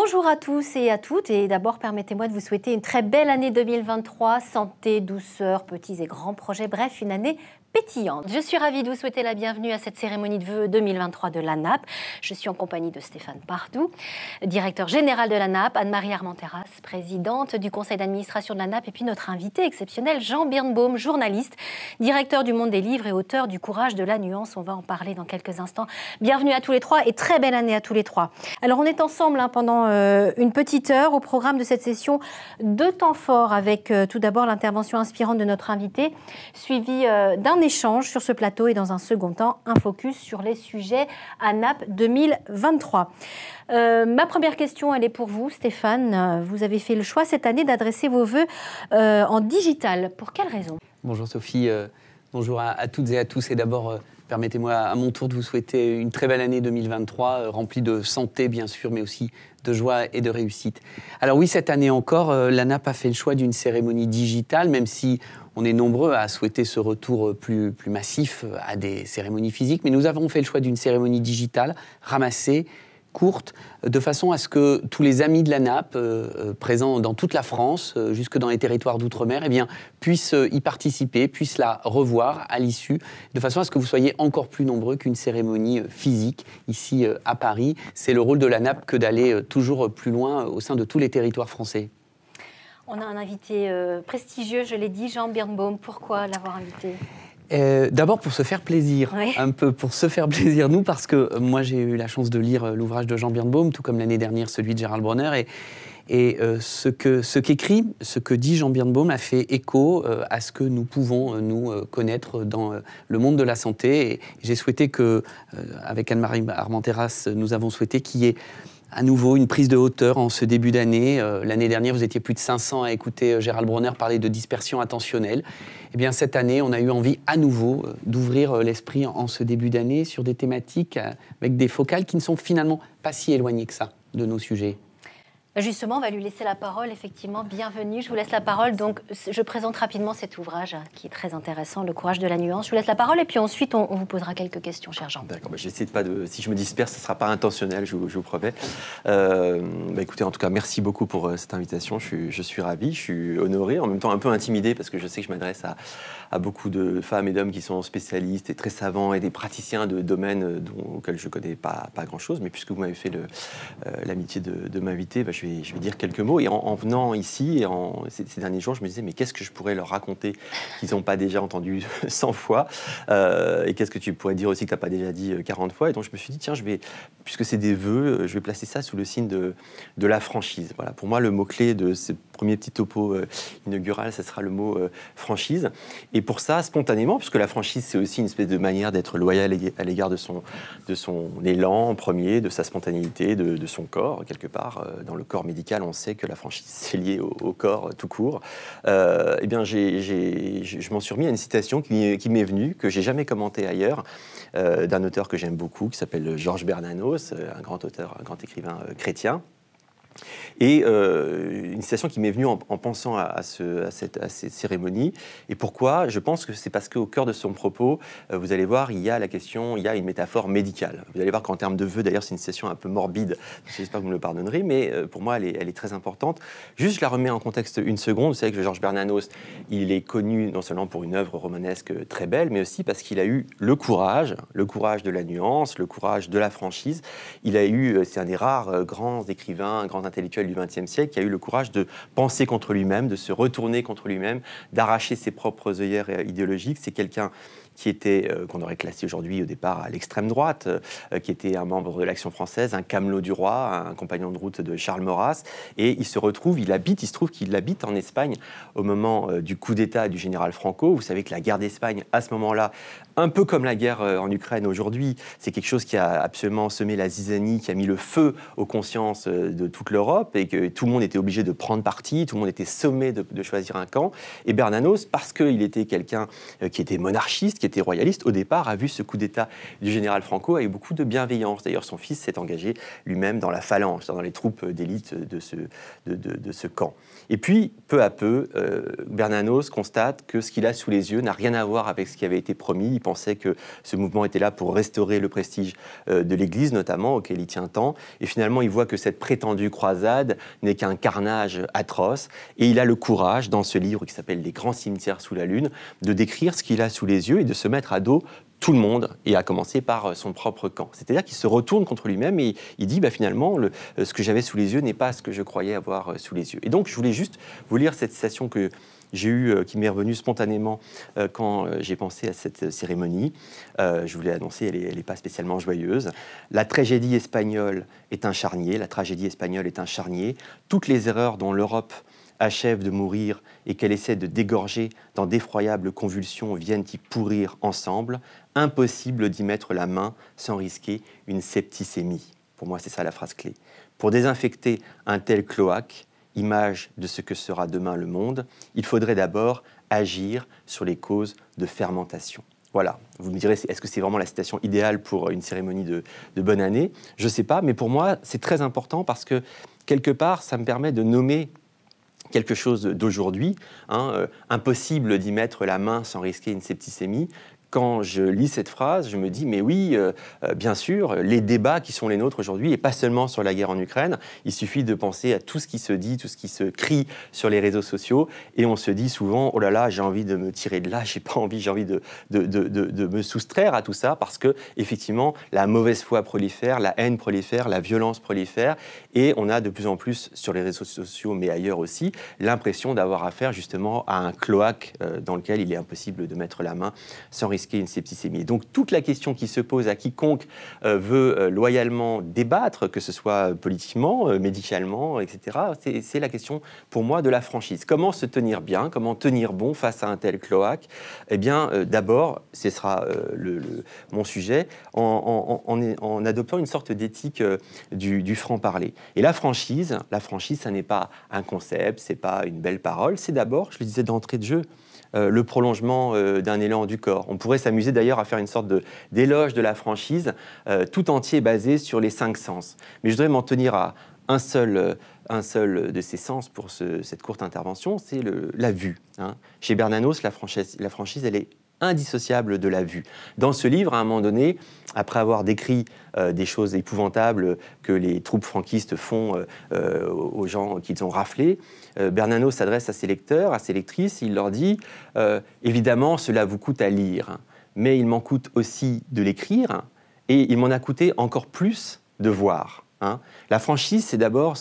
Bonjour à tous et à toutes et d'abord permettez-moi de vous souhaiter une très belle année 2023, santé, douceur, petits et grands projets, bref une année je suis ravie de vous souhaiter la bienvenue à cette cérémonie de vœux 2023 de la l'ANAP. Je suis en compagnie de Stéphane Pardou, directeur général de la l'ANAP, Anne-Marie Armenteras, présidente du conseil d'administration de la l'ANAP, et puis notre invité exceptionnel Jean Birnbaum, journaliste, directeur du Monde des livres et auteur du Courage de la nuance. On va en parler dans quelques instants. Bienvenue à tous les trois et très belle année à tous les trois. Alors on est ensemble hein, pendant euh, une petite heure au programme de cette session de temps fort avec euh, tout d'abord l'intervention inspirante de notre invité, suivie euh, d'un échange sur ce plateau et dans un second temps, un focus sur les sujets ANAP 2023. Euh, ma première question, elle est pour vous, Stéphane. Vous avez fait le choix cette année d'adresser vos voeux euh, en digital. Pour quelle raison Bonjour Sophie, euh, bonjour à, à, toutes et à tous. Et d'abord, permettez-moi à mon tour de vous souhaiter une très belle année 2023, remplie de santé bien sûr, mais aussi de joie et de réussite. Alors oui, cette année encore, l'ANAP a fait le choix d'une cérémonie digitale, même si on est nombreux à souhaiter ce retour euh, plus, massif euh, à des cérémonies physiques, mais nous avons fait le choix d'une cérémonie digitale, ramassée, courte, euh, de façon à ce que tous les amis de la nappe, présents dans toute la France, jusque dans les territoires d'outre-mer, eh puissent y participer, puissent la revoir à l'issue, de façon à ce que vous soyez encore plus nombreux qu'une cérémonie physique ici à Paris. C'est le rôle de la nappe que d'aller toujours plus loin au sein de tous les territoires français. On a un invité euh, prestigieux, je l'ai dit, Jean Birnbaum. Pourquoi l'avoir invité euh, D'abord pour se faire plaisir, un peu pour se faire plaisir nous, parce que euh, moi j'ai eu la chance de lire l'ouvrage de Jean Birnbaum, tout comme l'année dernière celui de Gérald Bronner, et, ce qu'écrit, ce, que dit Jean Birnbaum a fait écho à ce que nous pouvons nous connaître dans le monde de la santé. Et j'ai souhaité que, avec Anne-Marie Armenteras, nous avons souhaité qu'il y ait à nouveau une prise de hauteur en ce début d'année. Euh, l'année dernière, vous étiez plus de 500 à écouter euh, Gérald Bronner parler de dispersion attentionnelle. Eh bien, cette année, on a eu envie à nouveau euh, d'ouvrir l'esprit en ce début d'année sur des thématiques avec des focales qui ne sont finalement pas si éloignées que ça de nos sujets. Bah, justement, on va lui laisser la parole, effectivement. Bienvenue, je vous laisse la parole. Donc, je présente rapidement cet ouvrage hein, qui est très intéressant, Le courage de la nuance. Je vous laisse la parole et puis ensuite, on, vous posera quelques questions, cher Jean. D'accord, bah, j'essaie pas de. Si je me disperse, ce ne sera pas intentionnel, je, vous, promets. Euh, bah, écoutez, en tout cas, merci beaucoup pour euh, cette invitation. Je suis, je suis ravi, je suis honoré, en même temps un peu intimidé parce que je sais que je m'adresse à, à beaucoup de femmes et d'hommes qui sont spécialistes et très savants et des praticiens de domaines euh, auxquels je ne connais pas, pas grand-chose. Mais puisque vous m'avez fait euh, l'amitié de, de m'inviter, bah, je, vais, je vais dire quelques mots. Et en, venant ici, et en, ces, derniers jours, je me disais, mais qu'est-ce que je pourrais leur raconter qu'ils n'ont pas déjà entendu 100 fois euh, Et qu'est-ce que tu pourrais dire aussi que tu n'as pas déjà dit 40 fois Et donc je me suis dit, tiens, je vais, puisque c'est des vœux, je vais placer ça sous le signe de, de la franchise. Voilà, pour moi, le mot-clé de ce premier petit topo inaugural, ce sera le mot franchise. Et pour ça, spontanément, puisque la franchise, c'est aussi une espèce de manière d'être loyal à l'égard de son, de son élan premier, de sa spontanéité, de, son corps, quelque part. Euh, dans le corps médical, on sait que la franchise, c'est lié au, corps euh, tout court. Euh, eh bien, je m'en suis remis à une citation qui, m'est venue, que j'ai jamais commentée ailleurs, d'un auteur que j'aime beaucoup, qui s'appelle Georges Bernanos, un grand auteur, un grand écrivain chrétien. Et euh, une citation qui m'est venue en, pensant à, cette, cérémonie. Et pourquoi Je pense que c'est parce qu'au cœur de son propos, euh, vous allez voir, il y a la question, il y a une métaphore médicale. Vous allez voir qu'en termes de vœux, d'ailleurs, c'est une citation un peu morbide. J'espère que vous me le pardonnerez, mais euh, pour moi, elle est, elle est, très importante. Juste, je la remets en contexte une seconde. Vous savez que Georges Bernanos, il est connu non seulement pour une œuvre romanesque très belle, mais aussi parce qu'il a eu le courage, le courage de la nuance, le courage de la franchise. Il a eu, c'est un des rares grands écrivains, grands intellectuel du XXe siècle qui a eu le courage de penser contre lui-même, de se retourner contre lui-même, d'arracher ses propres œillères euh, idéologiques. C'est quelqu'un qui était, euh, qu'on aurait classé aujourd'hui au départ à l'extrême droite, euh, qui était un membre de l'Action française, un camelot du roi, un compagnon de route de Charles Maurras. Et il se retrouve, il habite, il se trouve qu'il habite en Espagne au moment du coup d'État du général Franco. Vous savez que la guerre d'Espagne, à ce moment-là, un peu comme la guerre euh, en Ukraine aujourd'hui, c'est quelque chose qui a absolument semé la zizanie, qui a mis le feu aux consciences euh, de toute l'Europe et que tout le monde était obligé de prendre parti, tout le monde était sommé de, choisir un camp. Et Bernanos, parce qu'il était quelqu'un euh, qui était monarchiste, qui était royaliste, au départ a vu ce coup d'État du général Franco avec beaucoup de bienveillance. D'ailleurs, son fils s'est engagé lui-même dans la phalange, dans les troupes d'élite de ce camp. Et puis, peu à peu, euh, Bernanos constate que ce qu'il a sous les yeux n'a rien à voir avec ce qui avait été promis. Il pensait que ce mouvement était là pour restaurer le prestige euh, de l'Église, notamment, auquel il tient tant. Et finalement, il voit que cette prétendue croisade n'est qu'un carnage atroce. Et il a le courage, dans ce livre qui s'appelle Les grands cimetières sous la Lune, de décrire ce qu'il a sous les yeux et de se mettre à dos tout le monde, et à commencer par euh, son propre camp. C'est-à-dire qu'il se retourne contre lui-même et il dit bah, finalement, euh, ce que j'avais sous les yeux n'est pas ce que je croyais avoir euh, sous les yeux. Et donc, je voulais juste vous lire cette citation que j'ai eue, qui m'est revenue spontanément quand j'ai pensé à cette cérémonie. je voulais annoncer, elle n'est pas spécialement joyeuse. La tragédie espagnole est un charnier, la tragédie espagnole est un charnier. Toutes les erreurs dont l'Europe achève de mourir et qu'elle essaie de dégorger dans d'effroyables convulsions viennent y pourrir ensemble, impossible d'y mettre la main sans risquer une septicémie. Pour moi, c'est ça la phrase clé. Pour désinfecter un tel cloaque, image de ce que sera demain le monde, il faudrait d'abord agir sur les causes de fermentation. Voilà, vous me direz, est-ce que c'est vraiment la citation idéale pour une cérémonie de, de bonne année Je ne sais pas, mais pour moi, c'est très important parce que quelque part, ça me permet de nommer quelque chose d'aujourd'hui, hein, euh, impossible d'y mettre la main sans risquer une septicémie, quand je lis cette phrase, je me dis, mais oui, euh, euh, bien sûr, les débats qui sont les nôtres aujourd'hui, et pas seulement sur la guerre en Ukraine, il suffit de penser à tout ce qui se dit, tout ce qui se crie sur les réseaux sociaux, et on se dit souvent, oh là là, j'ai envie de me tirer de là, j'ai pas envie, j'ai envie de de, de, de, de, me soustraire à tout ça, parce que, effectivement, la mauvaise foi prolifère, la haine prolifère, la violence prolifère, et on a de plus en plus sur les réseaux sociaux, mais ailleurs aussi, l'impression d'avoir affaire justement à un cloaque euh, dans lequel il est impossible de mettre la main sans risque est une septicémie. Donc toute la question qui se pose à quiconque euh, veut euh, loyalement débattre, que ce soit politiquement, euh, médicalement, etc., c'est la question pour moi de la franchise. Comment se tenir bien, comment tenir bon face à un tel cloaque Eh bien d'abord, ce sera mon sujet, en, adoptant une sorte d'éthique du, du franc-parler. Et la franchise, la franchise, ça n'est pas un concept, c'est pas une belle parole, c'est d'abord, je le disais d'entrée de jeu, euh, le prolongement euh, d'un élan du corps. On pourrait s'amuser d'ailleurs à faire une sorte d'éloge de, la franchise, euh, tout entier basé sur les cinq sens. Mais je voudrais m'en tenir à un seul, de ces sens pour cette courte intervention, c'est la vue. Hein. Chez Bernanos, la franchise, la franchise, elle est indissociable de la vue. Dans ce livre, à un moment donné, après avoir décrit euh, des choses épouvantables que les troupes franquistes font euh, euh, aux gens qu'ils ont raflés, Bernano s'adresse à ses lecteurs, à ses lectrices, il leur dit Évidemment, cela vous coûte à lire, mais il m'en coûte aussi de l'écrire, et il m'en a coûté encore plus de voir. Hein. La franchise, c'est d'abord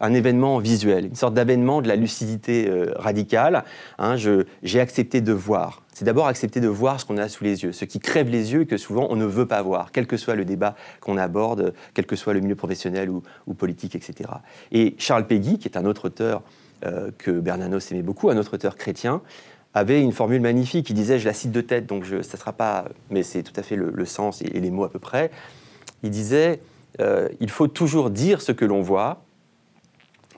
un événement visuel, une sorte d'avènement de la lucidité euh, radicale. Hein. j'ai accepté de voir. C'est d'abord accepter de voir ce qu'on a sous les yeux, ce qui crève les yeux et que souvent on ne veut pas voir, quel que soit le débat qu'on aborde, quel que soit le milieu professionnel ou, politique, etc. Et Charles Peggy, qui est un autre auteur euh, que Bernanos aimait beaucoup, un autre auteur chrétien, avait une formule magnifique. Il disait, je la cite de tête, donc ça ne sera pas, mais c'est tout à fait le, sens et les mots à peu près. Il disait euh, il faut toujours dire ce que l'on voit,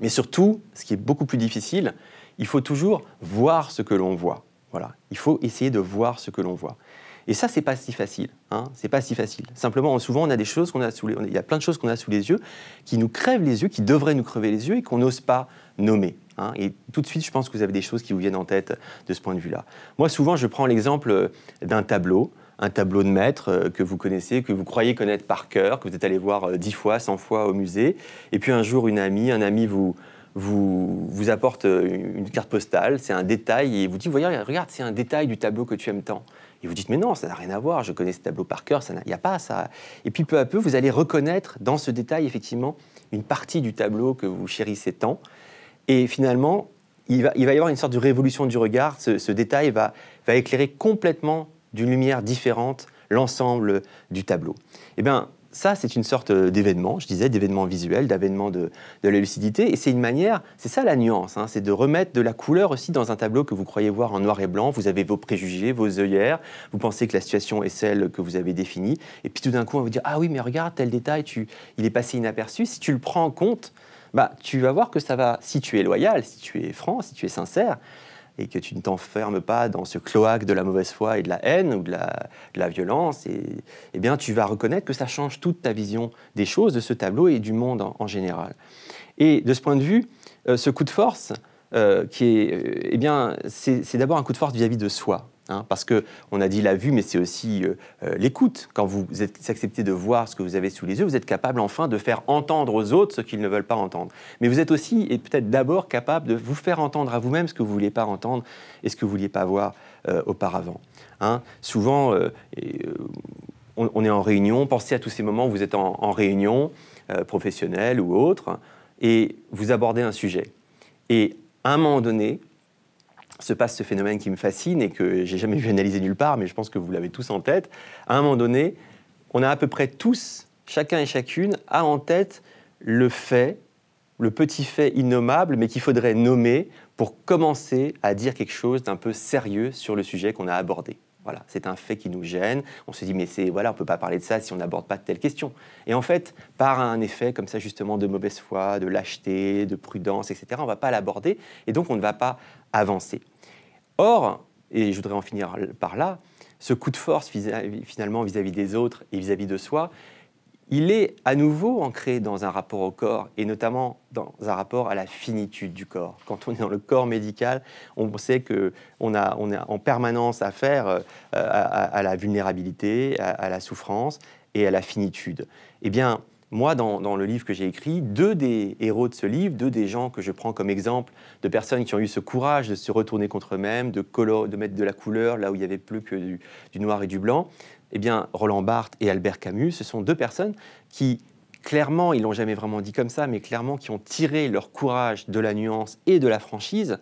mais surtout, ce qui est beaucoup plus difficile, il faut toujours voir ce que l'on voit. Voilà, il faut essayer de voir ce que l'on voit. Et ça, c'est pas si facile. Hein, c'est pas si facile. Simplement, souvent, on a des choses il y a plein de choses qu'on a sous les yeux qui nous crèvent les yeux, qui devraient nous crever les yeux et qu'on n'ose pas nommer. Hein. et tout de suite, je pense que vous avez des choses qui vous viennent en tête de ce point de vue-là. Moi, souvent, je prends l'exemple euh, d'un tableau un tableau de maître euh, que vous connaissez, que vous croyez connaître par cœur, que vous êtes allé voir euh, dix fois, cent fois au musée. Et puis un jour, une amie, un ami vous, vous, vous apporte euh, une carte postale, c'est un détail, et vous dit, voyez, regarde, c'est un détail du tableau que tu aimes tant. Et vous dites, mais non, ça n'a rien à voir, je connais ce tableau par cœur, il n'y a pas ça. Et puis peu à peu, vous allez reconnaître dans ce détail, effectivement, une partie du tableau que vous chérissez tant. Et finalement, il va, y avoir une sorte de révolution du regard, ce, détail va, va éclairer complètement d'une lumière différente l'ensemble du tableau. Eh bien, ça, c'est une sorte d'événement, je disais, d'événement visuel, d'événement de, la lucidité. Et c'est une manière, c'est ça la nuance, hein, c'est de remettre de la couleur aussi dans un tableau que vous croyez voir en noir et blanc. Vous avez vos préjugés, vos œillères, vous pensez que la situation est celle que vous avez définie. Et puis tout d'un coup, on va vous dire Ah oui, mais regarde, tel détail, il est passé inaperçu. Si tu le prends en compte, bah, tu vas voir que ça va, si tu es loyal, si tu es franc, si tu es sincère, et que tu ne t'enfermes pas dans ce cloaque de la mauvaise foi et de la haine ou de la, violence, et, eh bien tu vas reconnaître que ça change toute ta vision des choses, de ce tableau et du monde en, général. Et de ce point de vue, euh, ce coup de force, euh, qui est, euh, eh bien, c'est d'abord un coup de force vis à -vis de soi. Hein, parce qu'on on a dit la vue, mais c'est aussi euh, euh, l'écoute. Quand vous acceptez de voir ce que vous avez sous les yeux, vous êtes capable enfin de faire entendre aux autres ce qu'ils ne veulent pas entendre. Mais vous êtes aussi, et peut-être d'abord, capable de vous faire entendre à vous-même ce que vous ne vouliez pas entendre et ce que vous ne vouliez pas voir euh, auparavant. Hein. Souvent, on, est en réunion, pensez à tous ces moments où vous êtes en, en réunion professionnelle ou autre, et vous abordez un sujet. Et à un moment donné, se passe ce phénomène qui me fascine et que j'ai jamais vu analyser nulle part, mais je pense que vous l'avez tous en tête. À un moment donné, on a à peu près tous, chacun et chacune, a en tête le fait, le petit fait innommable, mais qu'il faudrait nommer pour commencer à dire quelque chose d'un peu sérieux sur le sujet qu'on a abordé. Voilà, c'est un fait qui nous gêne. On se dit, mais c'est voilà, on peut pas parler de ça si on n'aborde pas de telle question. Et en fait, par un effet comme ça justement de mauvaise foi, de lâcheté, de prudence, etc., on va pas l'aborder. Et donc, on ne va pas avancé. Or, et je voudrais en finir par là, ce coup de force finalement vis-à-vis des autres et vis-à-vis de soi, il est à nouveau ancré dans un rapport au corps et notamment dans un rapport à la finitude du corps. Quand on est dans le corps médical, on sait que on a, on en permanence affaire euh, à, à la vulnérabilité, à, à, la souffrance et à la finitude. Eh bien, moi, dans, le livre que j'ai écrit, deux des héros de ce livre, deux des gens que je prends comme exemple de personnes qui ont eu ce courage de se retourner contre eux-mêmes, de, mettre de la couleur là où il n'y avait plus que du, noir et du blanc, eh bien, Roland Barthes et Albert Camus, ce sont deux personnes qui, clairement, ils l'ont jamais vraiment dit comme ça, mais clairement, qui ont tiré leur courage de la nuance et de la franchise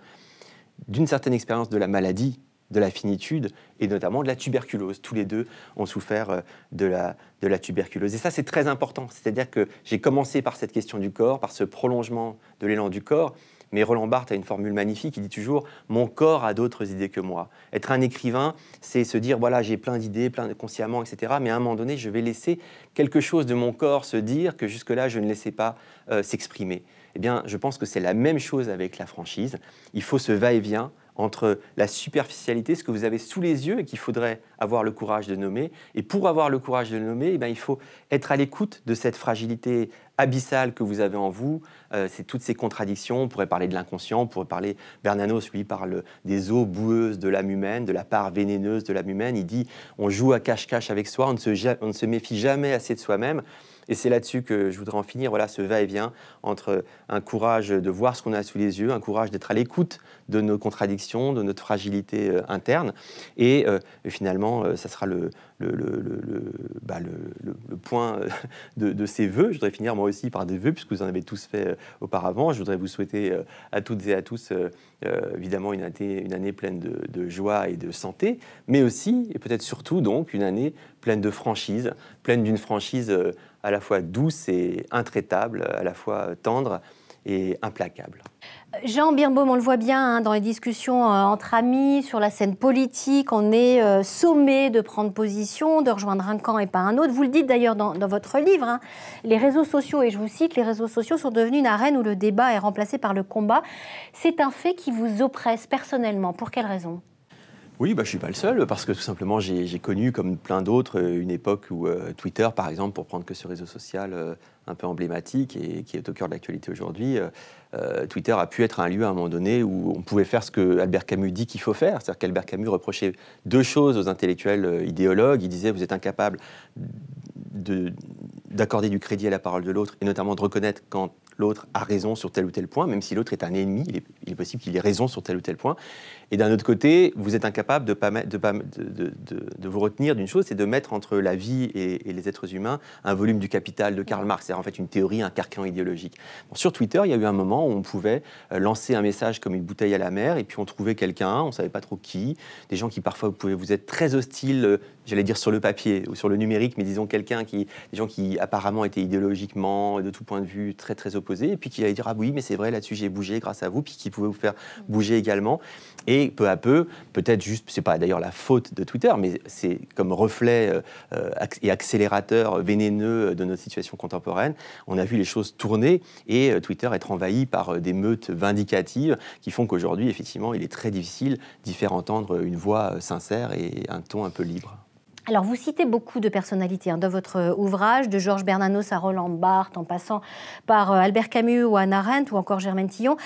d'une certaine expérience de la maladie de la finitude et notamment de la tuberculose. Tous les deux ont souffert euh, de la, tuberculose. Et ça, c'est très important. C'est-à-dire que j'ai commencé par cette question du corps, par ce prolongement de l'élan du corps. Mais Roland Barthes a une formule magnifique, il dit toujours Mon corps a d'autres idées que moi. Être un écrivain, c'est se dire Voilà, j'ai plein d'idées, plein de consciemment, etc. Mais à un moment donné, je vais laisser quelque chose de mon corps se dire que jusque-là, je ne laissais pas euh, s'exprimer. Eh bien, je pense que c'est la même chose avec la franchise. Il faut ce va-et-vient entre la superficialité, ce que vous avez sous les yeux et qu'il faudrait avoir le courage de nommer. Et pour avoir le courage de le nommer, eh ben, il faut être à l'écoute de cette fragilité abyssale que vous avez en vous. Euh, c'est toutes ces contradictions. On pourrait parler de l'inconscient, on pourrait parler. Bernanos, lui, parle des eaux boueuses de l'âme humaine, de la part vénéneuse de l'âme humaine. Il dit on joue à cache-cache avec soi, on ne se méfie jamais assez de soi-même. Et c'est là-dessus que je voudrais en finir, voilà, ce va-et-vient entre un courage de voir ce qu'on a sous les yeux, un courage d'être à l'écoute de nos contradictions, de notre fragilité euh, interne. Et euh, finalement, euh, ça sera le, le, point de, ces vœux. Je voudrais finir moi aussi par des vœux, puisque vous en avez tous fait auparavant. Je voudrais vous souhaiter à toutes et à tous, évidemment, une année, une année pleine de, joie et de santé, mais aussi, et peut-être surtout, donc, une année pleine de franchise, pleine d'une franchise à la fois douce et intraitable, à la fois tendre et implacable. Jean Birbaume, on le voit bien hein, dans les discussions euh, entre amis, sur la scène politique, on est euh, sommé de prendre position, de rejoindre un camp et pas un autre. Vous le dites d'ailleurs dans, votre livre, hein. les réseaux sociaux, et je vous cite, les réseaux sociaux sont devenus une arène où le débat est remplacé par le combat. C'est un fait qui vous oppresse personnellement. Pour quelle raison oui, bah, je ne suis pas le seul, parce que tout simplement, j'ai connu, comme plein d'autres, euh, une époque où euh, Twitter, par exemple, pour prendre que ce réseau social euh, un peu emblématique et qui est au cœur de l'actualité aujourd'hui, Twitter a pu être un lieu à un moment donné où on pouvait faire ce que Albert Camus dit qu'il faut faire. C'est-à-dire qu'Albert Camus reprochait deux choses aux intellectuels idéologues. Il disait, vous êtes incapables d'accorder du crédit à la parole de l'autre, et notamment de reconnaître quand l'autre a raison sur tel ou tel point, même si l'autre est un ennemi, il est possible qu'il ait raison sur tel ou tel point. Et d'un autre côté, vous êtes incapable de, de, de, vous retenir d'une chose, c'est de mettre entre la vie et, les êtres humains un volume du capital de Karl Marx, c'est-à-dire en fait une théorie, un carcan idéologique. sur Twitter, il y a eu un moment où on pouvait euh, lancer un message comme une bouteille à la mer, et puis on trouvait quelqu'un, on ne savait pas trop qui, des gens qui parfois pouvaient vous être très hostiles, euh, j'allais dire sur le papier ou sur le numérique, mais disons quelqu'un qui, des gens qui apparemment étaient idéologiquement, de tout point de vue, très très opposés, et puis qui allaient dire ah oui, mais c'est vrai là-dessus j'ai bougé grâce à vous, puis qui pouvait vous faire bouger également. Et peu à peu, peut-être juste, c'est pas d'ailleurs la faute de Twitter, mais c'est comme reflet euh, euh, et accélérateur vénéneux de notre situation contemporaine. On a vu les choses tourner et euh, Twitter être envahi par des meutes vindicatives qui font qu'aujourd'hui, effectivement, il est très difficile d'y faire entendre une voix sincère et un ton un peu libre. Alors, vous citez beaucoup de personnalités hein, dans votre euh, ouvrage, de Georges Bernanos à Roland Barthes, en passant par euh, Albert Camus ou Anna Arendt ou encore Germaine Tillon.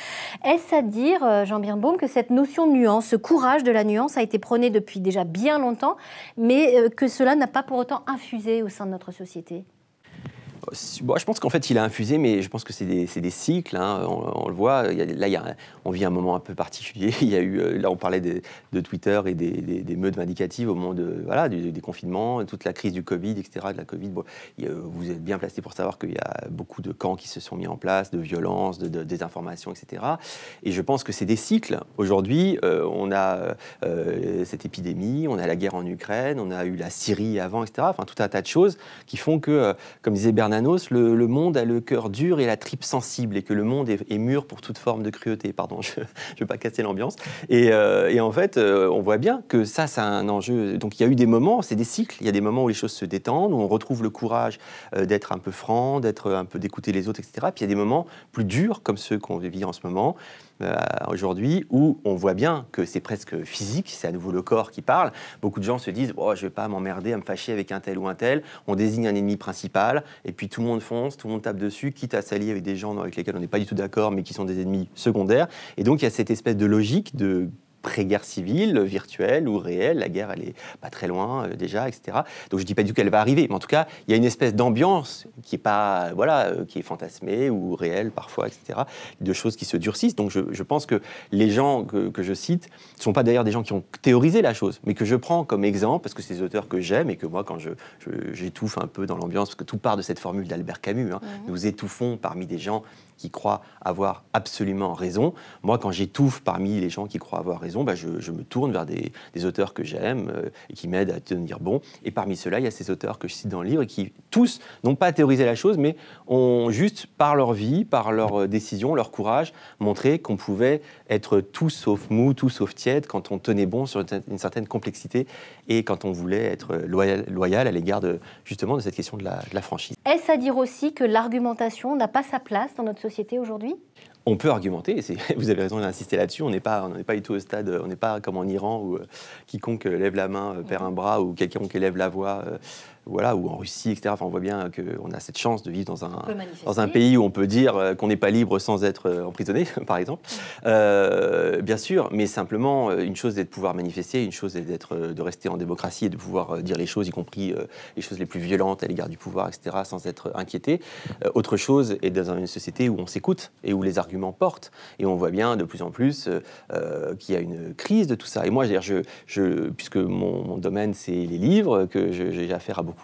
Est-ce à dire, jean euh, Jean Birnbaum, que cette notion de nuance, ce courage de la nuance, a été prôné depuis déjà bien longtemps, mais que cela n'a pas pour autant infusé au sein de notre société bah, je pense qu'en fait, il a infusé, mais je pense que c'est des, cycles. Hein, on, le voit. Il là, il on vit un moment un peu particulier. Il y a eu, euh, là, on parlait de, Twitter et des, des, meutes vindicatives au moment de, voilà, des confinements, toute la crise du Covid, etc. De la Covid. vous êtes bien placé pour savoir qu'il y a beaucoup de camps qui se sont mis en place, de violences, de, désinformation, etc. Et je pense que c'est des cycles. Aujourd'hui, euh, on a euh, cette épidémie, on a la guerre en Ukraine, on a eu la Syrie avant, etc. Enfin, tout un tas de choses qui font que, comme disait Bernard le, monde a le cœur dur et la tripe sensible, et que le monde est, mûr pour toute forme de cruauté. Pardon, je ne veux pas casser l'ambiance. Et, euh, en fait, euh, on voit bien que ça, c'est un enjeu. Donc il y a eu des moments, c'est des cycles. Il y a des moments où les choses se détendent, où on retrouve le courage euh, d'être un peu franc, d'être un peu d'écouter les autres, etc. Puis il y a des moments plus durs, comme ceux qu'on vit en ce moment, euh, aujourd'hui où on voit bien que c'est presque physique, c'est à nouveau le corps qui parle. Beaucoup de gens se disent oh, Je vais pas m'emmerder à me fâcher avec un tel ou un tel. On désigne un ennemi principal et puis tout le monde fonce, tout le monde tape dessus, quitte à s'allier avec des gens avec lesquels on n'est pas du tout d'accord mais qui sont des ennemis secondaires. Et donc il y a cette espèce de logique de pré-guerre civile, virtuelle ou réelle. La guerre, elle est pas très loin euh, déjà, etc. Donc je dis pas du tout qu'elle va arriver, mais en tout cas, il y a une espèce d'ambiance qui est pas, euh, voilà, euh, qui est fantasmée ou réelle parfois, etc. De choses qui se durcissent. Donc je, pense que les gens que, je cite ne sont pas d'ailleurs des gens qui ont théorisé la chose, mais que je prends comme exemple parce que c'est des auteurs que j'aime et que moi, quand je, j'étouffe un peu dans l'ambiance, parce que tout part de cette formule d'Albert Camus, hein. nous étouffons parmi des gens qui croient avoir absolument raison. Moi, quand j'étouffe parmi les gens qui croient avoir raison, bah, je, me tourne vers des, auteurs que j'aime euh, et qui m'aident à tenir bon. Et parmi ceux-là, il y a ces auteurs que je cite dans le livre et qui tous n'ont pas théorisé la chose, mais ont juste, par leur vie, par leur euh, décision, leur courage, montré qu'on pouvait être tout sauf mou, tout sauf tiède, quand on tenait bon sur une certaine complexité et quand on voulait être loyal, loyal à l'égard de, justement de cette question de la, franchise. Est-ce à dire aussi que l'argumentation n'a pas sa place dans notre société aujourd'hui on peut argumenter, vous avez raison d'insister là-dessus, on n'est pas, on pas du tout au stade, on n'est pas comme en Iran où euh, quiconque lève la main euh, perd un bras ou quelqu'un qui lève la voix voilà, ou en Russie, etc. Enfin, on voit bien qu'on a cette chance de vivre dans un, dans un pays où on peut dire euh, qu'on n'est pas libre sans être euh, emprisonné, par exemple. Euh, bien sûr, mais simplement, une chose est de pouvoir manifester, une chose est d'être, de rester en démocratie et de pouvoir dire les choses, y compris les choses les plus violentes à l'égard du pouvoir, etc., sans être inquiété. autre chose est dans une société où on s'écoute et où les arguments portent. Et on voit bien de plus en plus qu'il y a une crise de tout ça. Et moi, je, je puisque mon, mon domaine, c'est les livres, que j'ai affaire à beaucoup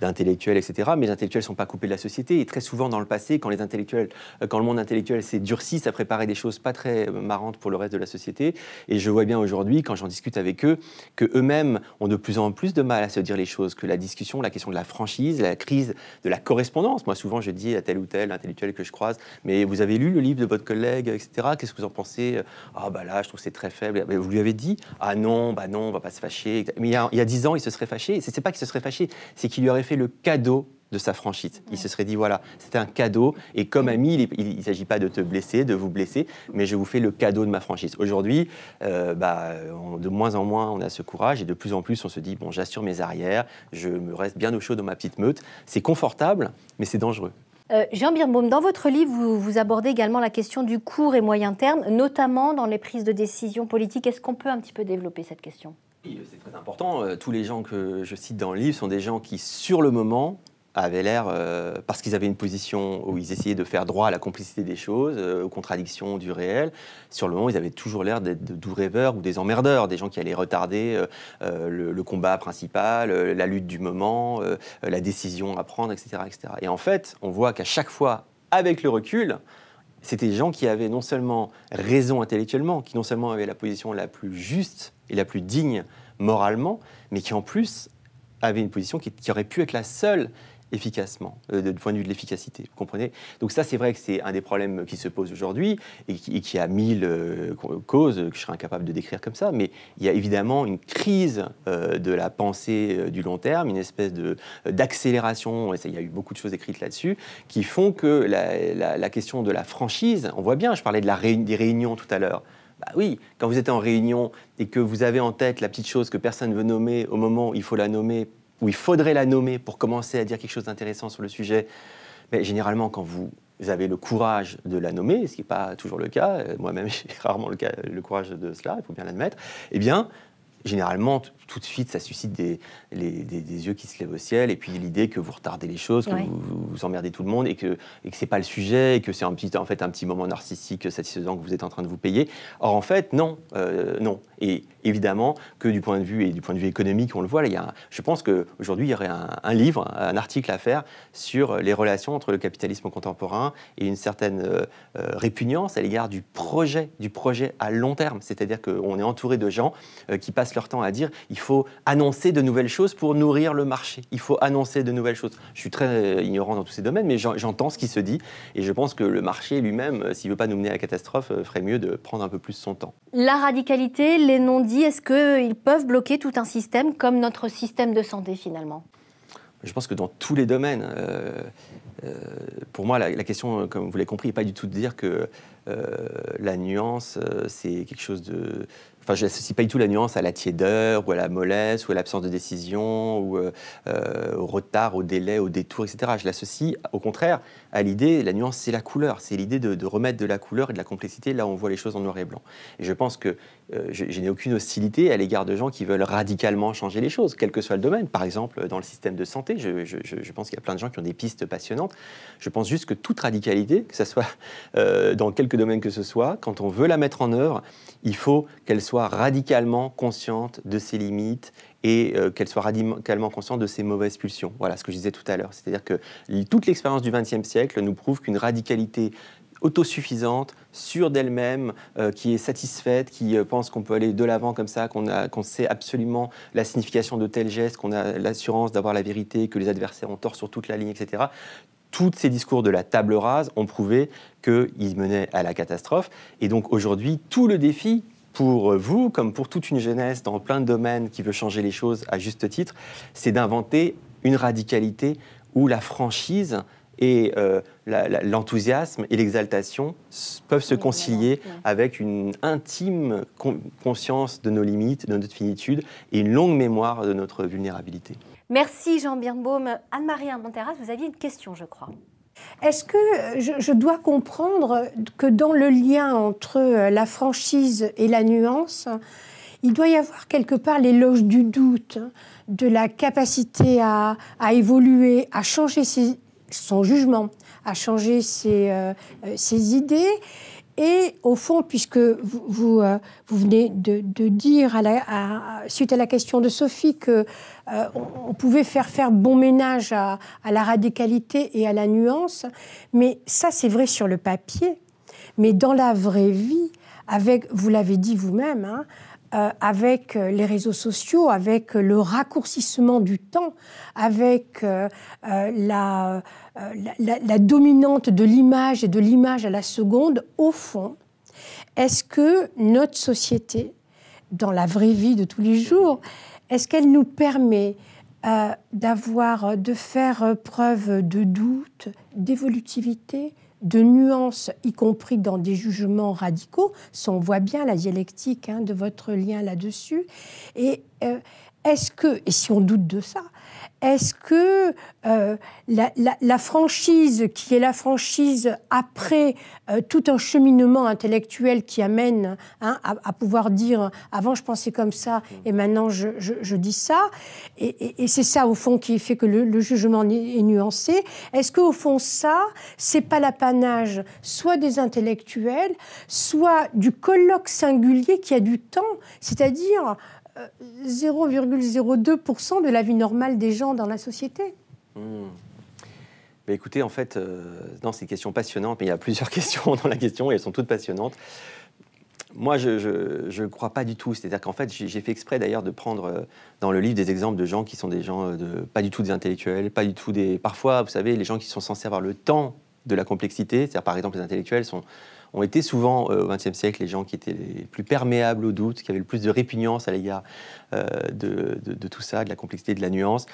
d'intellectuels, etc. Mais les intellectuels ne sont pas coupés de la société. Et très souvent, dans le passé, quand les intellectuels, euh, quand le monde intellectuel s'est durci, ça préparait des choses pas très euh, marrantes pour le reste de la société. Et je vois bien aujourd'hui, quand j'en discute avec eux, que eux-mêmes ont de plus en plus de mal à se dire les choses, que la discussion, la question de la franchise, la crise de la correspondance. Moi, souvent, je dis à tel ou tel intellectuel que je croise, mais vous avez lu le livre de votre collègue, etc. Qu'est-ce que vous en pensez Ah, bah là, je trouve c'est très faible. Vous lui avez dit Ah non, bah non, on va pas se fâcher. Mais il y a dix ans, il se serait fâché. C'est pas qu'il se serait fâché, c'est qu'il lui aurait fait le cadeau de sa franchise. Il se serait dit, voilà, c'est un cadeau, et comme ami, il ne s'agit pas de te blesser, de vous blesser, mais je vous fais le cadeau de ma franchise. Aujourd'hui, euh, bah, de moins en moins, on a ce courage, et de plus en plus, on se dit, bon, j'assure mes arrières, je me reste bien au chaud dans ma petite meute. C'est confortable, mais c'est dangereux. Euh, Jean Birbaum, dans votre livre, vous, vous, abordez également la question du court et moyen terme, notamment dans les prises de décision politique. Est-ce qu'on peut un petit peu développer cette question c'est très important. Euh, tous les gens que je cite dans le livre sont des gens qui, sur le moment, avaient l'air, euh, parce qu'ils avaient une position où ils essayaient de faire droit à la complicité des choses, euh, aux contradictions du réel, sur le moment, ils avaient toujours l'air d'être de doux rêveurs ou des emmerdeurs, des gens qui allaient retarder le, combat principal, la lutte du moment, la décision à prendre, etc., etc. Et en fait, on voit qu'à chaque fois, avec le recul, c'était des gens qui avaient non seulement raison intellectuellement, qui non seulement avaient la position la plus juste et la plus digne moralement, mais qui en plus avaient une position qui, aurait pu être la seule efficacement, euh, de du point de vue de l'efficacité. Vous comprenez Donc ça, c'est vrai que c'est un des problèmes qui se pose aujourd'hui et, qui, a mille euh, causes que je serais incapable de décrire comme ça. Mais il y a évidemment une crise euh, de la pensée du long terme, une espèce de d'accélération. Il y a eu beaucoup de choses écrites là-dessus qui font que la, question de la franchise, on voit bien. Je parlais de la des réunions tout à l'heure. Bah oui, quand vous êtes en réunion et que vous avez en tête la petite chose que personne ne veut nommer au moment où il faut la nommer où il faudrait la nommer pour commencer à dire quelque chose d'intéressant sur le sujet, mais généralement, quand vous avez le courage de la nommer, ce qui n'est pas toujours le cas, euh, moi-même j'ai rarement le, le courage de cela, il faut bien l'admettre, eh bien, généralement, tout de suite, ça suscite des, des, yeux qui se lèvent au ciel, et puis l'idée que vous retardez les choses, que vous, emmerdez tout le monde, et que, ce que c'est pas le sujet, et que c'est un petit, en fait un petit moment narcissique satisfaisant que vous êtes en train de vous payer. Or, en fait, non, euh, non. Et évidemment que du point de vue et du point de vue économique, on le voit. il y a je pense qu'aujourd'hui, il y aurait un, livre, un article à faire sur les relations entre le capitalisme contemporain et une certaine euh, euh, répugnance à l'égard du projet, du projet à long terme. C'est-à-dire qu'on est entouré de gens qui passent leur temps à dire il faut annoncer de nouvelles choses pour nourrir le marché. Il faut annoncer de nouvelles choses. Je suis très euh, ignorant dans tous ces domaines, mais j'entends ce qui se dit et je pense que le marché lui-même, euh, s'il ne veut pas nous mener à la catastrophe, euh, ferait mieux de prendre un peu plus son temps. La radicalité, les non-dits, est-ce qu'ils peuvent bloquer tout un système comme notre système de santé finalement je pense que dans tous les domaines, pour moi, la, question, comme vous l'avez compris, n'est pas du tout de dire que la nuance, c'est quelque chose de, Enfin, je n'associe pas du tout la nuance à la tiédeur ou à la mollesse ou à l'absence de décision ou euh, euh, au retard, au délai, au détour, etc. Je l'associe au contraire à l'idée, la nuance, c'est la couleur, c'est l'idée de, remettre de la couleur et de la complexité là où on voit les choses en noir et blanc. Et je pense que euh, je, n'ai aucune hostilité à l'égard de gens qui veulent radicalement changer les choses, quel que soit le domaine. Par exemple, dans le système de santé, je, pense qu'il y a plein de gens qui ont des pistes passionnantes. Je pense juste que toute radicalité, que ce soit euh, dans quelques domaines que ce soit, quand on veut la mettre en œuvre, il faut qu'elle soit radicalement consciente de ses limites et euh, qu'elle soit radicalement consciente de ses mauvaises pulsions. Voilà ce que je disais tout à l'heure. C'est-à-dire que toute l'expérience du XXe siècle nous prouve qu'une radicalité autosuffisante, sûre d'elle-même, euh, qui est satisfaite, qui euh, pense qu'on peut aller de l'avant comme ça, qu'on sait absolument la signification de tel geste, qu'on a l'assurance d'avoir la vérité, que les adversaires ont tort sur toute la ligne, etc. Tous ces discours de la table rase ont prouvé qu'ils menaient à la catastrophe. Et donc aujourd'hui, tout le défi pour vous, comme pour toute une jeunesse dans plein de domaines qui veut changer les choses à juste titre, c'est d'inventer une radicalité où la franchise et euh, l'enthousiasme et l'exaltation peuvent se concilier avec une intime conscience de nos limites, de notre finitude et une longue mémoire de notre vulnérabilité. Merci Jean Birnbaum. Anne-Marie monterras vous aviez une question, je crois. Est-ce que euh, je, dois comprendre que dans le lien entre euh, la franchise et la nuance, il doit y avoir quelque part l'éloge du doute, de la capacité à, évoluer, à changer son jugement, à changer ses euh, idées et au fond, puisque vous, vous, euh, venez de, dire, suite à la question de Sophie, qu'on euh, pouvait faire faire bon ménage à, la radicalité et à la nuance, mais ça c'est vrai sur le papier, mais dans la vraie vie, avec, vous l'avez dit vous-même, hein, euh, avec euh, les réseaux sociaux, avec euh, le raccourcissement du temps, avec la, dominante de l'image et de l'image à la seconde, au fond, est-ce que notre société, dans la vraie vie de tous les jours, est-ce qu'elle nous permet d'avoir, de faire preuve de doute, d'évolutivité, de nuances, y compris dans des jugements radicaux. on voit bien la dialectique hein, de votre lien là-dessus. Et euh, est-ce que, et si on doute de ça, est-ce que euh, la, franchise, qui est la franchise après euh, tout un cheminement intellectuel qui amène hein, à, pouvoir dire avant je pensais comme ça et maintenant je, dis ça, et, c'est ça au fond qui fait que le, jugement est nuancé, est-ce que au fond ça, c'est pas l'apanage soit des intellectuels, soit du colloque singulier qui a du temps, c'est-à-dire 0,02% de la vie normale des gens dans la société. Hmm. Mais écoutez, en fait, dans euh, ces c'est une question passionnante, mais il y a plusieurs questions dans la question et elles sont toutes passionnantes. Moi, je ne crois pas du tout. C'est-à-dire qu'en fait, j'ai fait exprès d'ailleurs de prendre euh, dans le livre des exemples de gens qui sont des gens euh, de, pas du tout des intellectuels, pas du tout des. Parfois, vous savez, les gens qui sont censés avoir le temps de la complexité. C'est-à-dire, par exemple, les intellectuels sont ont été souvent euh, au XXe siècle les gens qui étaient les plus perméables au doute, qui avaient le plus de répugnance à l'égard euh, de, tout ça, de la complexité, de la nuance.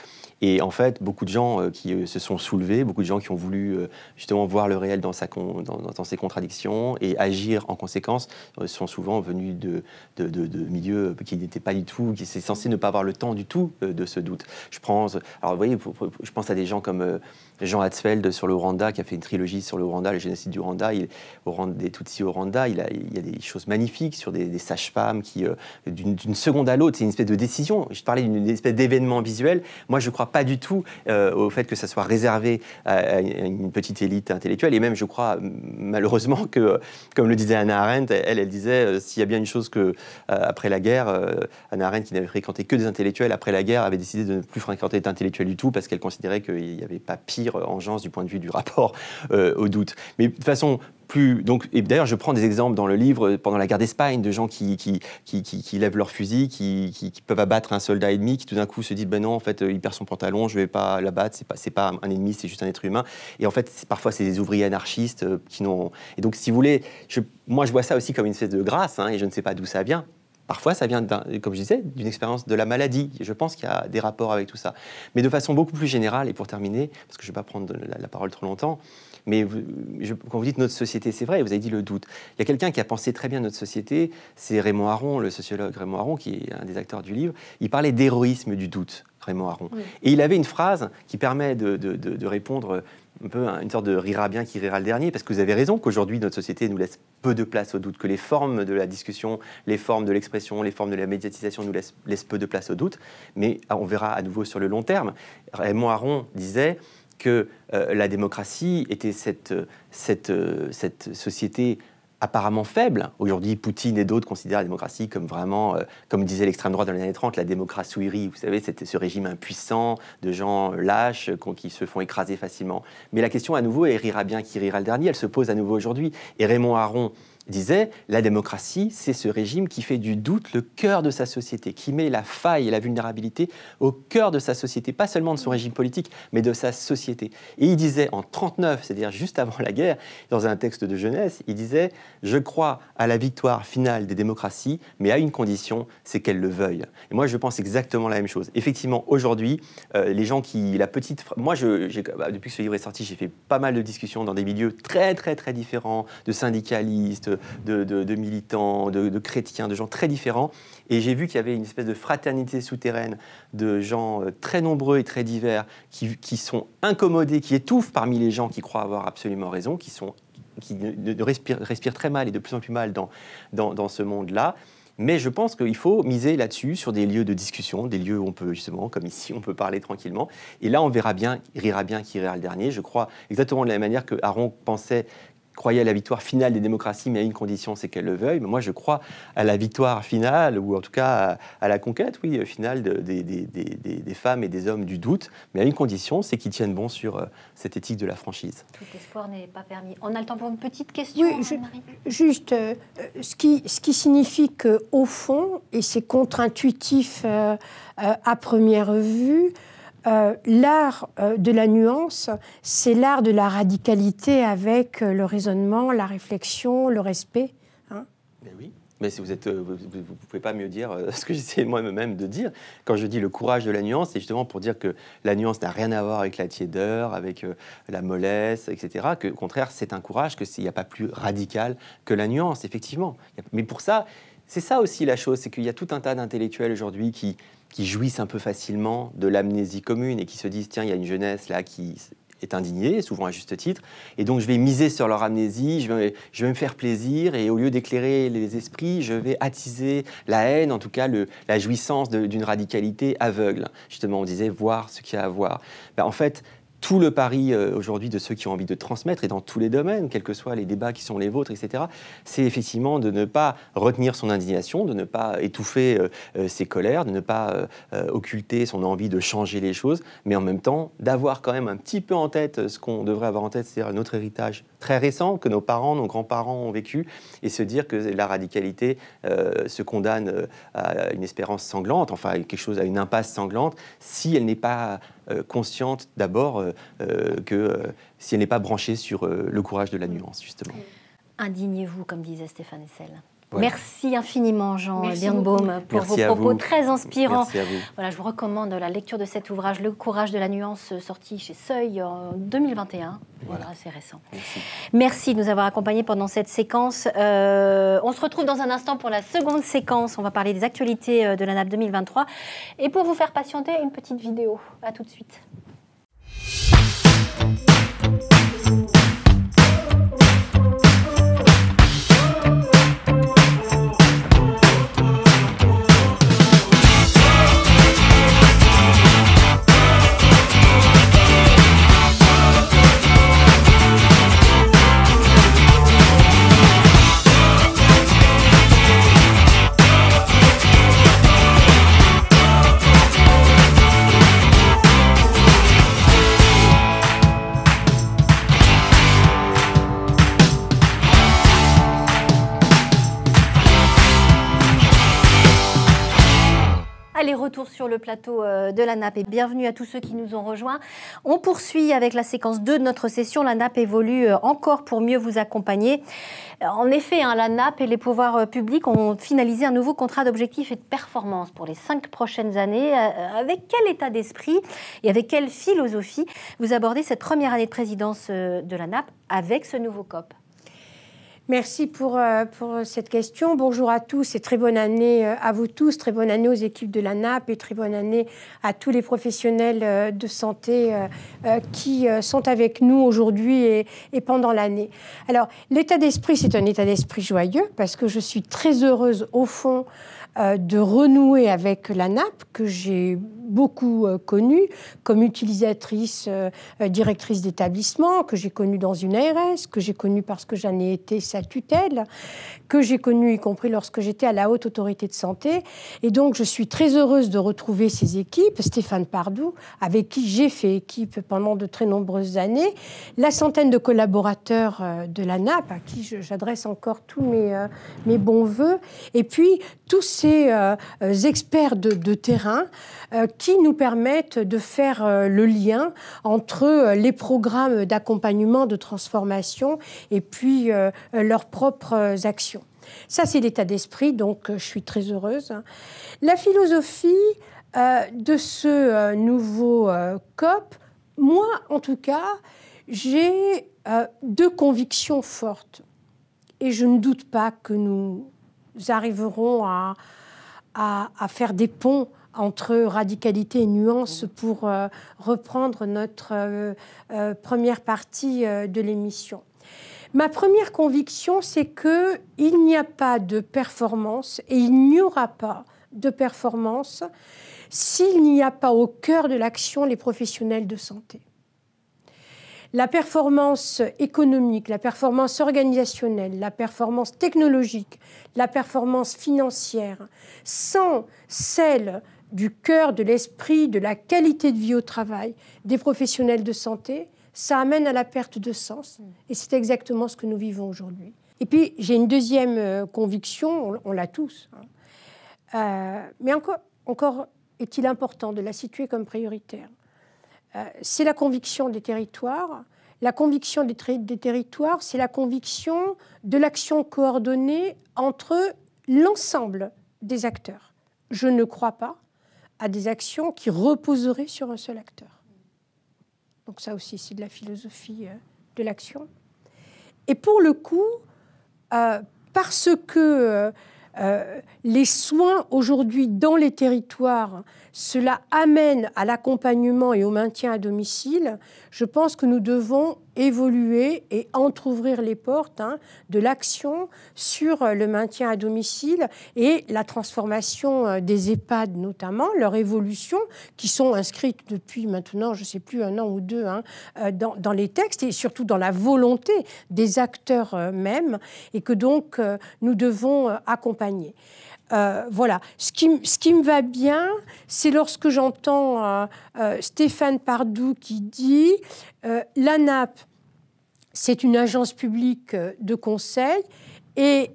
Et en fait, beaucoup de gens euh, qui euh, se sont soulevés, beaucoup de gens qui ont voulu justement voir le réel dans, sa dans, ses contradictions et agir en conséquence, sont souvent venus de, de, milieux qui n'étaient pas du tout, qui c'est censé ne pas avoir le temps du tout de ce doute. Je pense alors vous voyez, je pense à des gens comme Jean Hatzfeld sur le Rwanda, qui a fait une trilogie sur le Rwanda, le génocide du Rwanda, il, Rwanda des Tutsis au Rwanda, il, a, il y a des choses magnifiques sur des, des sages-femmes qui, d'une seconde à l'autre, c'est une espèce de décision. Je parlais d'une espèce d'événement visuel. Moi, je ne crois pas du tout euh, au fait que ça soit réservé à, une petite élite intellectuelle. Et même, je crois malheureusement que, comme le disait Anna Arendt, elle, disait euh, s'il y a bien une chose que euh, après la guerre, Anna Arendt, qui n'avait fréquenté que des intellectuels après la guerre, avait décidé de ne plus fréquenter d'intellectuels du tout parce qu'elle considérait qu'il n'y avait pas pire engeance du point de vue du rapport au doute. Mais de façon donc, d'ailleurs, je prends des exemples dans le livre pendant la guerre d'Espagne de gens qui, lèvent leur fusil, qui, peuvent abattre un soldat ennemi, qui tout d'un coup se dit ben non, en fait, il perd son pantalon, je vais pas l'abattre, c'est pas, pas un ennemi, c'est juste un être humain. Et en fait, parfois, c'est des ouvriers anarchistes euh, qui n'ont. Et donc, si vous voulez, moi, je vois ça aussi comme une espèce de grâce, hein, et je ne sais pas d'où ça vient. Parfois, ça vient, comme je disais, d'une expérience de la maladie. Je pense qu'il y a des rapports avec tout ça. Mais de façon beaucoup plus générale, et pour terminer, parce que je ne vais pas prendre la parole trop longtemps, mais quand vous dites notre société, c'est vrai, vous avez dit le doute. Il y a quelqu'un qui a pensé très bien notre société, c'est Raymond Aron, le sociologue Raymond Aron, qui est un des acteurs du livre. Il parlait d'héroïsme du doute, Raymond Aron. Et il avait une phrase qui permet de, répondre un peu une sorte de rira bien qui rira le dernier, parce que vous avez raison qu'aujourd'hui notre société nous laisse peu de place au doute, que les formes de la discussion, les formes de l'expression, les formes de la médiatisation nous laissent peu de place au doute, mais ah, on verra à nouveau sur le long terme. Raymond Aron disait, que euh, la démocratie était euh, euh, cette, société apparemment faible. Aujourd'hui, Poutine et d'autres considèrent la démocratie comme vraiment, comme disait l'extrême droite dans les années 30, la démocratie Vous savez, c'était ce régime impuissant de gens lâches qui se font écraser facilement. Mais la question, à nouveau, et rira bien qui rira le dernier, elle se pose à nouveau aujourd'hui. Et Raymond Aron, disait La démocratie, c'est ce régime qui fait du doute le cœur de sa société, qui met la faille et la vulnérabilité au cœur de sa société, pas seulement de son régime politique, mais de sa société. Et il disait en 39, c'est-à-dire juste avant la guerre, dans un texte de jeunesse, il disait Je crois à la victoire finale des démocraties, mais à une condition, c'est qu'elles le veuillent. Et moi, je pense exactement la même chose. Effectivement, aujourd'hui, euh, les gens qui. La petite. Moi, bah, depuis que ce livre est sorti, j'ai fait pas mal de discussions dans des milieux très, très, très différents, de syndicalistes, de, militants, de, chrétiens, de gens très différents. Et j'ai vu qu'il y avait une espèce de fraternité souterraine de gens euh, très nombreux et très divers qui, sont incommodés, qui étouffent parmi les gens qui croient avoir absolument raison, qui, sont, qui respirent, très mal et de plus en plus mal dans, dans, ce monde-là. Mais je pense qu'il faut miser là-dessus, sur des lieux de discussion, des lieux où on peut justement, comme ici, on peut parler tranquillement. Et là, on verra bien, rira bien qui rira le dernier. Je crois exactement de la même manière que Aaron pensait croyait à la victoire finale des démocraties, mais à une condition, c'est qu'elles le veuillent. Mais moi, je crois à la victoire finale, ou en tout cas à, la conquête, oui, euh, finale des femmes et des hommes du doute, mais à une condition, c'est qu'ils tiennent bon sur euh, cette éthique de la franchise. Tout espoir n'est pas permis. On a le temps pour une petite question, Juste, euh, ce, qui, ce qui signifie qu'au fond, et c'est contre-intuitif à première vue, euh, l'art euh, de la nuance, c'est l'art de la radicalité avec euh, le raisonnement, la réflexion, le respect. Hein. oui. Mais si vous ne vous, pouvez pas mieux dire ce que j'essaie moi-même de dire. Quand je dis le courage de la nuance, c'est justement pour dire que la nuance n'a rien à voir avec la tiédeur, avec la mollesse, etc. Que, au contraire, c'est un courage que s'il n'y a pas plus radical que la nuance, effectivement. Mais pour ça, c'est ça aussi la chose, c'est qu'il y a tout un tas d'intellectuels aujourd'hui qui, jouissent un peu facilement de l'amnésie commune et qui se disent, tiens, il y a une jeunesse là qui est indignée, souvent à juste titre, et donc je vais miser sur leur amnésie, je vais, me faire plaisir, et au lieu d'éclairer les esprits, je vais attiser la haine, en tout cas la jouissance d'une radicalité aveugle. Justement, on disait voir ce qu'il y a à voir. Ben, en fait, tout le pari euh, aujourd'hui de ceux qui ont envie de transmettre, et dans tous les domaines, quels que soient les débats qui sont les vôtres, etc., c'est effectivement de ne pas retenir son indignation, de ne pas étouffer euh, euh, ses colères, de ne pas occulter son envie de changer les choses, mais en même temps d'avoir quand même un petit peu en tête ce qu'on devrait avoir en tête, c'est-à-dire notre héritage très récent, que nos parents, nos grands-parents ont vécu, et se dire que la radicalité euh, se condamne euh, à une espérance sanglante, enfin quelque chose à une impasse sanglante, si elle n'est pas euh, consciente d'abord que si elle n'est pas branchée sur le courage de la nuance, justement. Indignez-vous, comme disait Stéphane Essel. Merci infiniment, Jean Birnbaum, pour vos propos très inspirants. Voilà, je vous recommande la lecture de cet ouvrage, Le courage de la nuance, sorti chez Seuil en 2021. Voilà, c'est récent. Merci. de nous avoir accompagnés pendant cette séquence. Euh, on se retrouve dans un instant pour la seconde séquence. On va parler des actualités euh, de la NAP 2023. Et pour vous faire patienter, une petite vidéo. À tout de suite. plateau euh, de la nappe et bienvenue à tous ceux qui nous ont rejoints. On poursuit avec la séquence 2 de notre session. La NAP évolue euh, encore pour mieux vous accompagner. Euh, en effet, hein, la NAP et les pouvoirs publics ont finalisé un nouveau contrat d'objectifs et de performance pour les cinq prochaines années. Avec quel état d'esprit et avec quelle philosophie vous abordez cette première année de présidence de la nappe avec ce nouveau COP Merci pour, euh, pour cette question. Bonjour à tous et très bonne année euh, à vous tous. Très bonne année aux équipes de la NAP et très bonne année à tous les professionnels euh, de santé qui sont avec nous aujourd'hui et, pendant l'année. Alors, l'état d'esprit, c'est un état d'esprit joyeux parce que je suis très heureuse au fond de renouer avec la NAP que j'ai beaucoup euh, connue comme utilisatrice, euh, directrice d'établissement, que j'ai connue dans une ARS, que j'ai connue parce que j'en ai été sa tutelle, que j'ai connue y compris lorsque j'étais à la haute autorité de santé. Et donc je suis très heureuse de retrouver ces équipes, Stéphane Pardou, avec qui j'ai fait équipe pendant de très nombreuses années, la centaine de collaborateurs euh, de la NAP, à qui j'adresse encore tous mes, mes bons voeux, et puis tous ces experts de, de terrain qui nous permettent de faire euh, le lien entre euh, les programmes d'accompagnement, de transformation et puis euh, leurs propres actions. Ça, c'est l'état d'esprit, donc je suis très heureuse. La philosophie de ce nouveau COP, moi en tout cas, j'ai deux convictions fortes. Et je ne doute pas que nous arriverons à, à, à faire des ponts entre radicalité et nuance pour euh, reprendre notre euh, euh, première partie de l'émission. Ma première conviction, c'est que il n'y a pas de performance et il n'y aura pas de performance s'il n'y a pas au cœur de l'action les professionnels de santé. La performance économique, la performance organisationnelle, la performance technologique, la performance financière, sans celle du cœur, de l'esprit, de la qualité de vie au travail des professionnels de santé, ça amène à la perte de sens. Mm. Et c'est exactement ce que nous vivons aujourd'hui. Et puis, j'ai une deuxième euh, conviction, on, l'a tous. Hein. Euh, mais encore, encore est-il important de la situer comme prioritaire euh, C'est la conviction des territoires. La conviction des territoires, c'est la conviction de l'action coordonnée entre l'ensemble des acteurs. Je ne crois pas à des actions qui reposeraient sur un seul acteur. Donc ça aussi, c'est de la philosophie euh, de l'action. Et pour le coup, euh, parce que euh, les soins aujourd'hui dans les territoires cela amène à l'accompagnement et au maintien à domicile. Je pense que nous devons évoluer et entr'ouvrir les portes hein, de l'action sur euh, le maintien à domicile et la transformation euh, des EHPAD notamment, leur évolution, qui sont inscrites depuis maintenant, je ne sais plus, un an ou deux, hein, euh, dans, dans, les textes et surtout dans la volonté des acteurs mêmes, et que donc nous devons accompagner. Euh, voilà. Ce qui, me va bien, c'est lorsque j'entends euh, euh, Stéphane Pardou qui dit la nappe c'est une agence publique de conseil et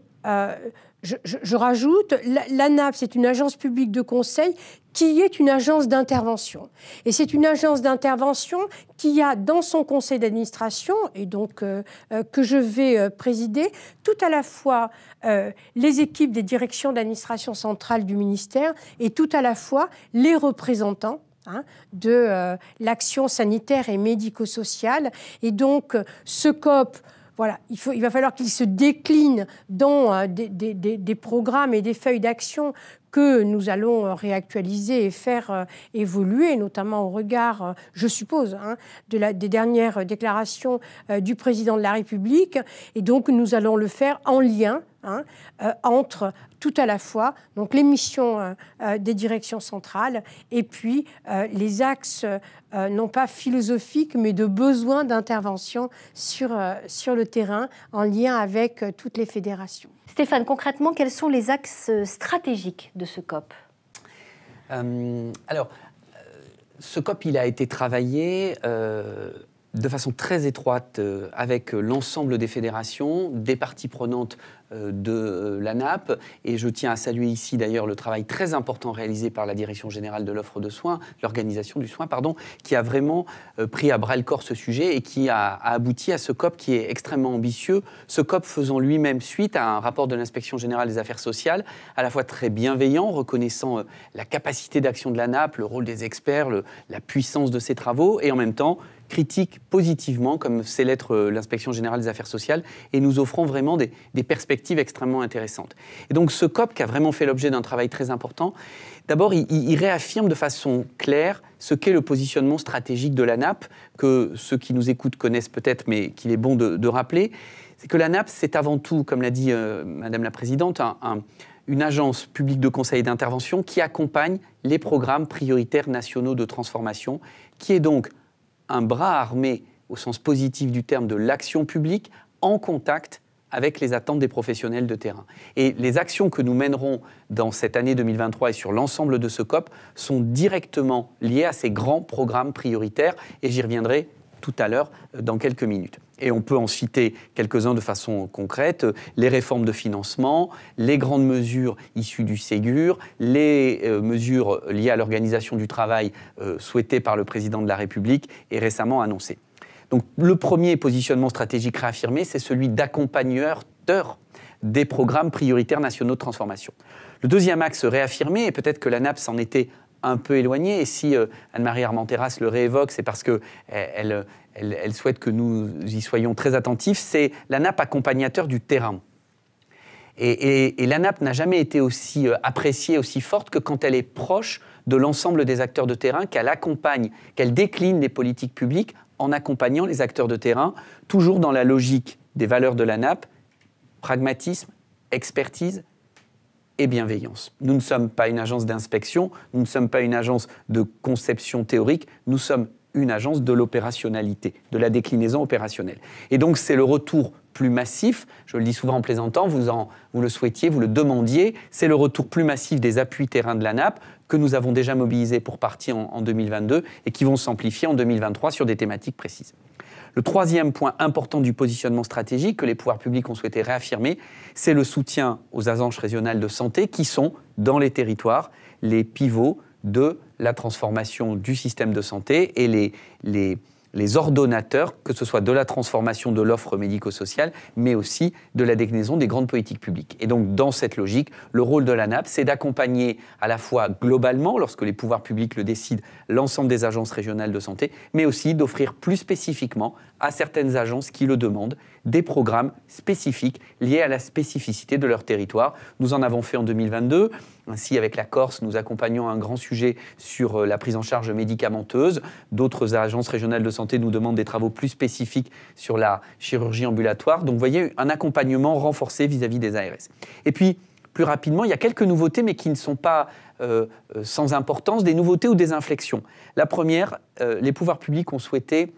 je, rajoute :« La Nap, c'est une agence publique de conseil qui est une agence d'intervention. Et c'est une agence d'intervention qui a dans son conseil d'administration, et donc euh, euh, que je vais euh, présider, tout à la fois les équipes des directions d'administration centrale du ministère et tout à la fois les représentants hein, de l'action sanitaire et médico-sociale. Et donc, ce COP, voilà, il, va falloir qu'il se décline dans des, des, programmes et des feuilles d'action que nous allons euh, réactualiser et faire euh, évoluer, notamment au regard, euh, je suppose, hein, des dernières déclarations du président de la République. Et donc, nous allons le faire en lien hein, entre tout à la fois donc les missions des directions centrales et puis les axes non pas philosophiques mais de besoin d'intervention sur, sur le terrain en lien avec toutes les fédérations. Stéphane, concrètement, quels sont les axes euh, stratégiques de ce COP euh, Alors, euh, ce COP, il a été travaillé de façon très étroite avec l'ensemble des fédérations, des parties prenantes euh, de euh, la NAP Et je tiens à saluer ici d'ailleurs le travail très important réalisé par la Direction générale de l'offre de soins, l'organisation du soin, pardon, qui a vraiment euh, pris à bras le corps ce sujet et qui a, abouti à ce COP qui est extrêmement ambitieux. Ce COP faisant lui-même suite à un rapport de l'inspection générale des affaires sociales, à la fois très bienveillant, reconnaissant la capacité d'action de la nappe, le rôle des experts, la puissance de ses travaux, et en même temps critique positivement, comme sait l'être euh, l'inspection générale des affaires sociales, et nous offrons vraiment des, perspectives extrêmement intéressantes. Et donc ce COP, qui a vraiment fait l'objet d'un travail très important, D'abord, il, réaffirme de façon claire ce qu'est le positionnement stratégique de la NAP, que ceux qui nous écoutent connaissent peut-être, mais qu'il est bon de, rappeler. C'est que la NAP, c'est avant tout, comme l'a dit euh, Madame la Présidente, une agence publique de conseil et d'intervention qui accompagne les programmes prioritaires nationaux de transformation, qui est donc un bras armé au sens positif du terme de l'action publique en contact avec les attentes des professionnels de terrain. Et les actions que nous mènerons dans cette année 2023 et sur l'ensemble de ce COP sont directement liées à ces grands programmes prioritaires et j'y reviendrai tout à l'heure euh, dans quelques minutes. Et on peut en citer quelques-uns de façon concrète, les réformes de financement, les grandes mesures issues du Ségur, les euh, mesures liées à l'organisation du travail euh, souhaitées par le président de la République et récemment annoncées. Donc le premier positionnement stratégique réaffirmé, c'est celui d'accompagnateur des programmes prioritaires nationaux de transformation. Le deuxième axe réaffirmé, et peut-être que la NAP s'en était un peu éloignée. Et si euh, Anne-Marie Armenteras le réévoque, c'est parce qu'elle eh, elle, souhaite que nous y soyons très attentifs. C'est la nappe accompagnateur du terrain. Et, la nappe n'a jamais été aussi euh, appréciée, aussi forte que quand elle est proche de l'ensemble des acteurs de terrain, qu'elle accompagne, qu'elle décline les politiques publiques en accompagnant les acteurs de terrain, toujours dans la logique des valeurs de la nappe, pragmatisme, expertise, et bienveillance. Nous ne sommes pas une agence d'inspection, nous ne sommes pas une agence de conception théorique, nous sommes une agence de l'opérationnalité, de la déclinaison opérationnelle. Et donc c'est le retour plus massif, je le dis souvent en plaisantant, vous, en, vous le souhaitiez, vous le demandiez, c'est le retour plus massif des appuis terrain de la nappe que nous avons déjà mobilisés pour partie en 2022 et qui vont s'amplifier en 2023 sur des thématiques précises. Le troisième point important du positionnement stratégique que les pouvoirs publics ont souhaité réaffirmer, c'est le soutien aux agences régionales de santé qui sont, dans les territoires, les pivots de la transformation du système de santé et les, les, les ordonnateurs, que ce soit de la transformation de l'offre médico-sociale, mais aussi de la déclinaison des grandes politiques publiques. Et donc, dans cette logique, le rôle de la l'ANAP, c'est d'accompagner à la fois globalement, lorsque les pouvoirs publics le décident, l'ensemble des agences régionales de santé, mais aussi d'offrir plus spécifiquement à certaines agences qui le demandent des programmes spécifiques liés à la spécificité de leur territoire. Nous en avons fait en 2022. Ainsi, avec la Corse, nous accompagnons un grand sujet sur euh, la prise en charge médicamenteuse. D'autres agences régionales de santé nous demandent des travaux plus spécifiques sur la chirurgie ambulatoire. Donc, vous voyez, un accompagnement renforcé vis-à-vis des ARS. Et puis, plus rapidement, il y a quelques nouveautés, mais qui ne sont pas euh, euh, sans importance, des nouveautés ou des inflexions. La première, les pouvoirs publics ont souhaité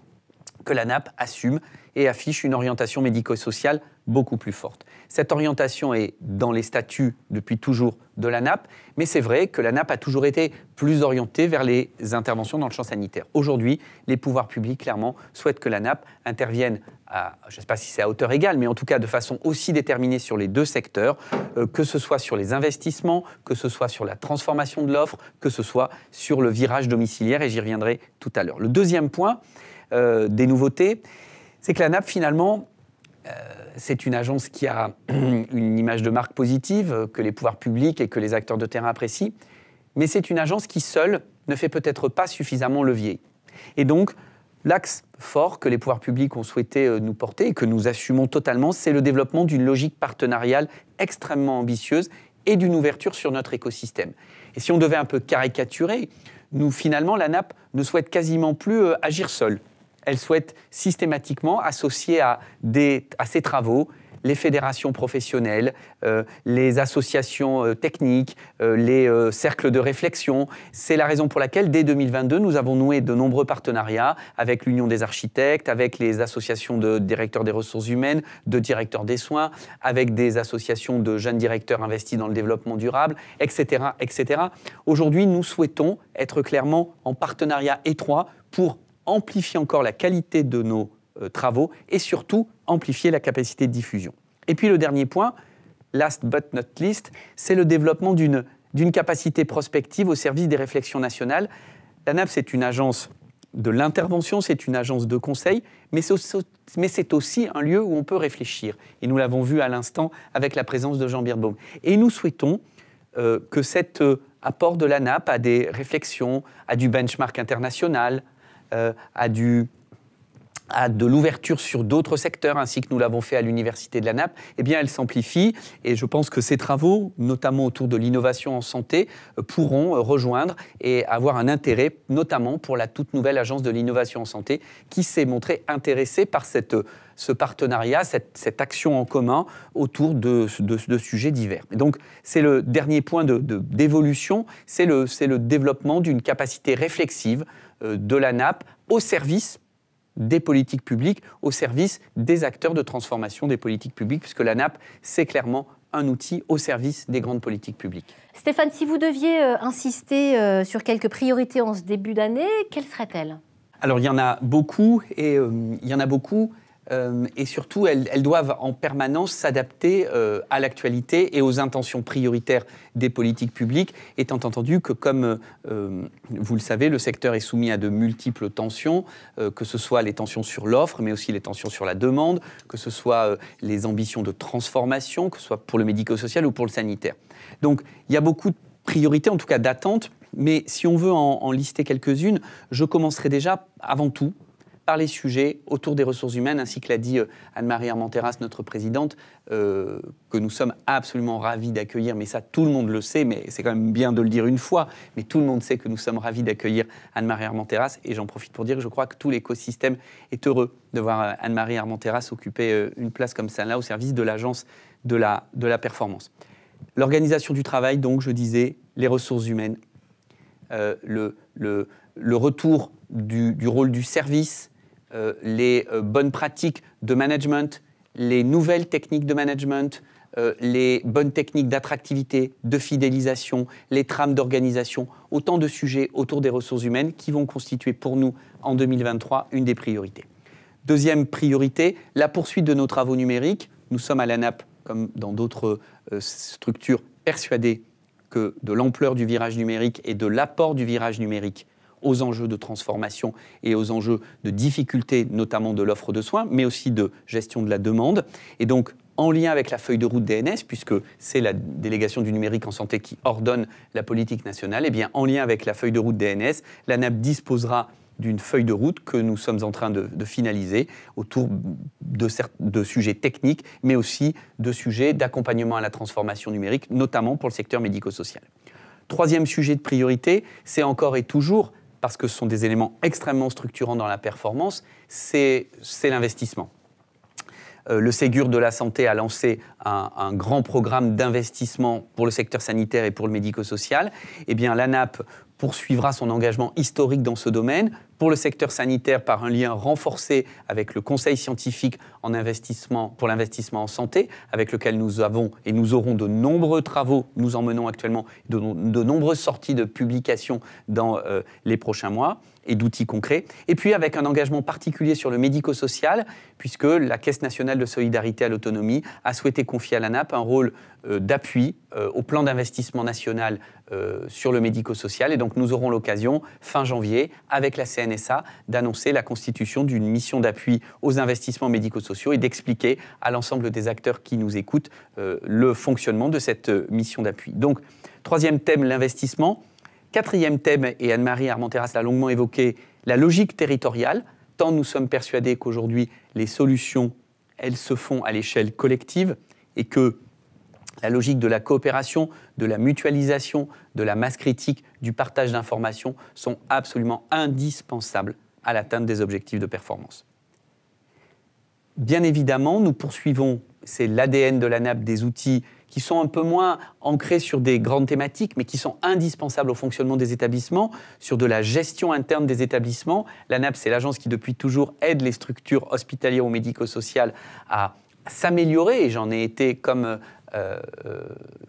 que la NAP assume et affiche une orientation médico-sociale beaucoup plus forte. Cette orientation est dans les statuts depuis toujours de la NAP, mais c'est vrai que la NAP a toujours été plus orientée vers les interventions dans le champ sanitaire. Aujourd'hui, les pouvoirs publics, clairement, souhaitent que la NAP intervienne à, je ne sais pas si c'est à hauteur égale, mais en tout cas de façon aussi déterminée sur les deux secteurs, euh, que ce soit sur les investissements, que ce soit sur la transformation de l'offre, que ce soit sur le virage domiciliaire, et j'y reviendrai tout à l'heure. Le deuxième point, euh, des nouveautés, c'est que la NAP, finalement, euh, c'est une agence qui a une image de marque positive, euh, que les pouvoirs publics et que les acteurs de terrain apprécient, mais c'est une agence qui seule ne fait peut-être pas suffisamment levier. Et donc, l'axe fort que les pouvoirs publics ont souhaité nous porter et que nous assumons totalement, c'est le développement d'une logique partenariale extrêmement ambitieuse et d'une ouverture sur notre écosystème. Et si on devait un peu caricaturer, nous, finalement, la NAP ne souhaite quasiment plus agir seule elle souhaite systématiquement associer à, des, ses travaux les fédérations professionnelles, euh, les associations euh, techniques, euh, les cercles de réflexion. C'est la raison pour laquelle, dès 2022, nous avons noué de nombreux partenariats avec l'Union des architectes, avec les associations de directeurs des ressources humaines, de directeurs des soins, avec des associations de jeunes directeurs investis dans le développement durable, etc. etc. Aujourd'hui, nous souhaitons être clairement en partenariat étroit pour amplifier encore la qualité de nos euh, travaux et surtout amplifier la capacité de diffusion. Et puis le dernier point, last but not least, c'est le développement d'une capacité prospective au service des réflexions nationales. La NAP, c'est une agence de l'intervention, c'est une agence de conseil, mais c'est aussi un lieu où on peut réfléchir. Et nous l'avons vu à l'instant avec la présence de Jean Birbaum. Et nous souhaitons euh, que cet euh, apport de la NAP à des réflexions, à du benchmark international, à euh, de l'ouverture sur d'autres secteurs, ainsi que nous l'avons fait à l'Université de la Nappe, eh bien, elle s'amplifie. Et je pense que ces travaux, notamment autour de l'innovation en santé, euh, pourront euh, rejoindre et avoir un intérêt, notamment pour la toute nouvelle agence de l'innovation en santé, qui s'est montrée intéressée par ce partenariat, cette, action en commun autour de, sujets divers. donc, c'est le dernier point d'évolution, c'est le développement d'une capacité réflexive euh, de la nap au service des politiques publiques, au service des acteurs de transformation des politiques publiques, puisque la nap c'est clairement un outil au service des grandes politiques publiques. Stéphane, si vous deviez euh, insister euh, sur quelques priorités en ce début d'année, quelles seraient-elles Alors il y en a beaucoup et il y en a beaucoup. Euh, et surtout, elles, doivent en permanence s'adapter euh, à l'actualité et aux intentions prioritaires des politiques publiques, étant entendu que, comme euh, vous le savez, le secteur est soumis à de multiples tensions, que ce soit les tensions sur l'offre, mais aussi les tensions sur la demande, que ce soit les ambitions de transformation, que ce soit pour le médico-social ou pour le sanitaire. Donc, il y a beaucoup de priorités, en tout cas d'attentes, mais si on veut en lister quelques-unes, je commencerai déjà avant tout par les sujets autour des ressources humaines, ainsi que l'a dit euh, Anne-Marie Armenteras, notre présidente, euh, que nous sommes absolument ravis d'accueillir, mais ça tout le monde le sait, mais c'est quand même bien de le dire une fois, mais tout le monde sait que nous sommes ravis d'accueillir Anne-Marie Armenteras, et j'en profite pour dire que je crois que tout l'écosystème est heureux de voir euh, Anne-Marie Armenteras occuper une place comme celle-là au service de l'agence de la, performance. L'organisation du travail, donc, je disais, les ressources humaines, le, retour du, du, rôle du service, euh, les euh, bonnes pratiques de management, les nouvelles techniques de management, euh, les bonnes techniques d'attractivité, de fidélisation, les trames d'organisation, autant de sujets autour des ressources humaines qui vont constituer pour nous en 2023 une des priorités. Deuxième priorité, la poursuite de nos travaux numériques. Nous sommes à la nappe, comme dans d'autres structures, persuadés que de l'ampleur du virage numérique et de l'apport du virage numérique aux enjeux de transformation et aux enjeux de difficulté, notamment de l'offre de soins, mais aussi de gestion de la demande. Et donc, en lien avec la feuille de route DNS, puisque c'est la délégation du numérique en santé qui ordonne la politique nationale, et eh bien, en lien avec la feuille de route DNS, NAP disposera d'une feuille de route que nous sommes en train de, finaliser autour de, de, sujets techniques, mais aussi de sujets d'accompagnement à la transformation numérique, notamment pour le secteur médico-social. Troisième sujet de priorité, c'est encore et toujours parce que ce sont des éléments extrêmement structurants dans la performance, c'est l'investissement. Euh, le Ségur de la Santé a lancé un, un grand programme d'investissement pour le secteur sanitaire et pour le médico-social. Eh bien, l'ANAP poursuivra son engagement historique dans ce domaine, pour le secteur sanitaire par un lien renforcé avec le Conseil scientifique en pour l'investissement en santé, avec lequel nous avons et nous aurons de nombreux travaux, nous en menons actuellement de, nombreuses sorties de publications dans euh, les prochains mois et d'outils concrets. Et puis avec un engagement particulier sur le médico-social, puisque la Caisse nationale de solidarité à l'autonomie a souhaité confier à l'ANAP un rôle euh, d'appui euh, au plan d'investissement national euh, sur le médico-social. Et donc nous aurons l'occasion, fin janvier, avec la CNSA, d'annoncer la constitution d'une mission d'appui aux investissements médico-sociaux et d'expliquer à l'ensemble des acteurs qui nous écoutent le fonctionnement de cette mission d'appui. Donc, troisième thème, l'investissement. Quatrième thème, et Anne-Marie Armenteras l'a longuement évoqué, la logique territoriale. Tant nous sommes persuadés qu'aujourd'hui, les solutions, elles se font à l'échelle collective et que la logique de la coopération, de la mutualisation, de la masse critique, du partage d'informations sont absolument indispensables à l'atteinte des objectifs de performance. Bien évidemment, nous poursuivons, c'est l'ADN de la NAP, des outils qui sont un peu moins ancrés sur des grandes thématiques, mais qui sont indispensables au fonctionnement des établissements, sur de la gestion interne des établissements. L'ANAP, c'est l'agence qui depuis toujours aide les structures hospitalières ou médico-sociales à s'améliorer, et j'en ai été comme, euh, euh,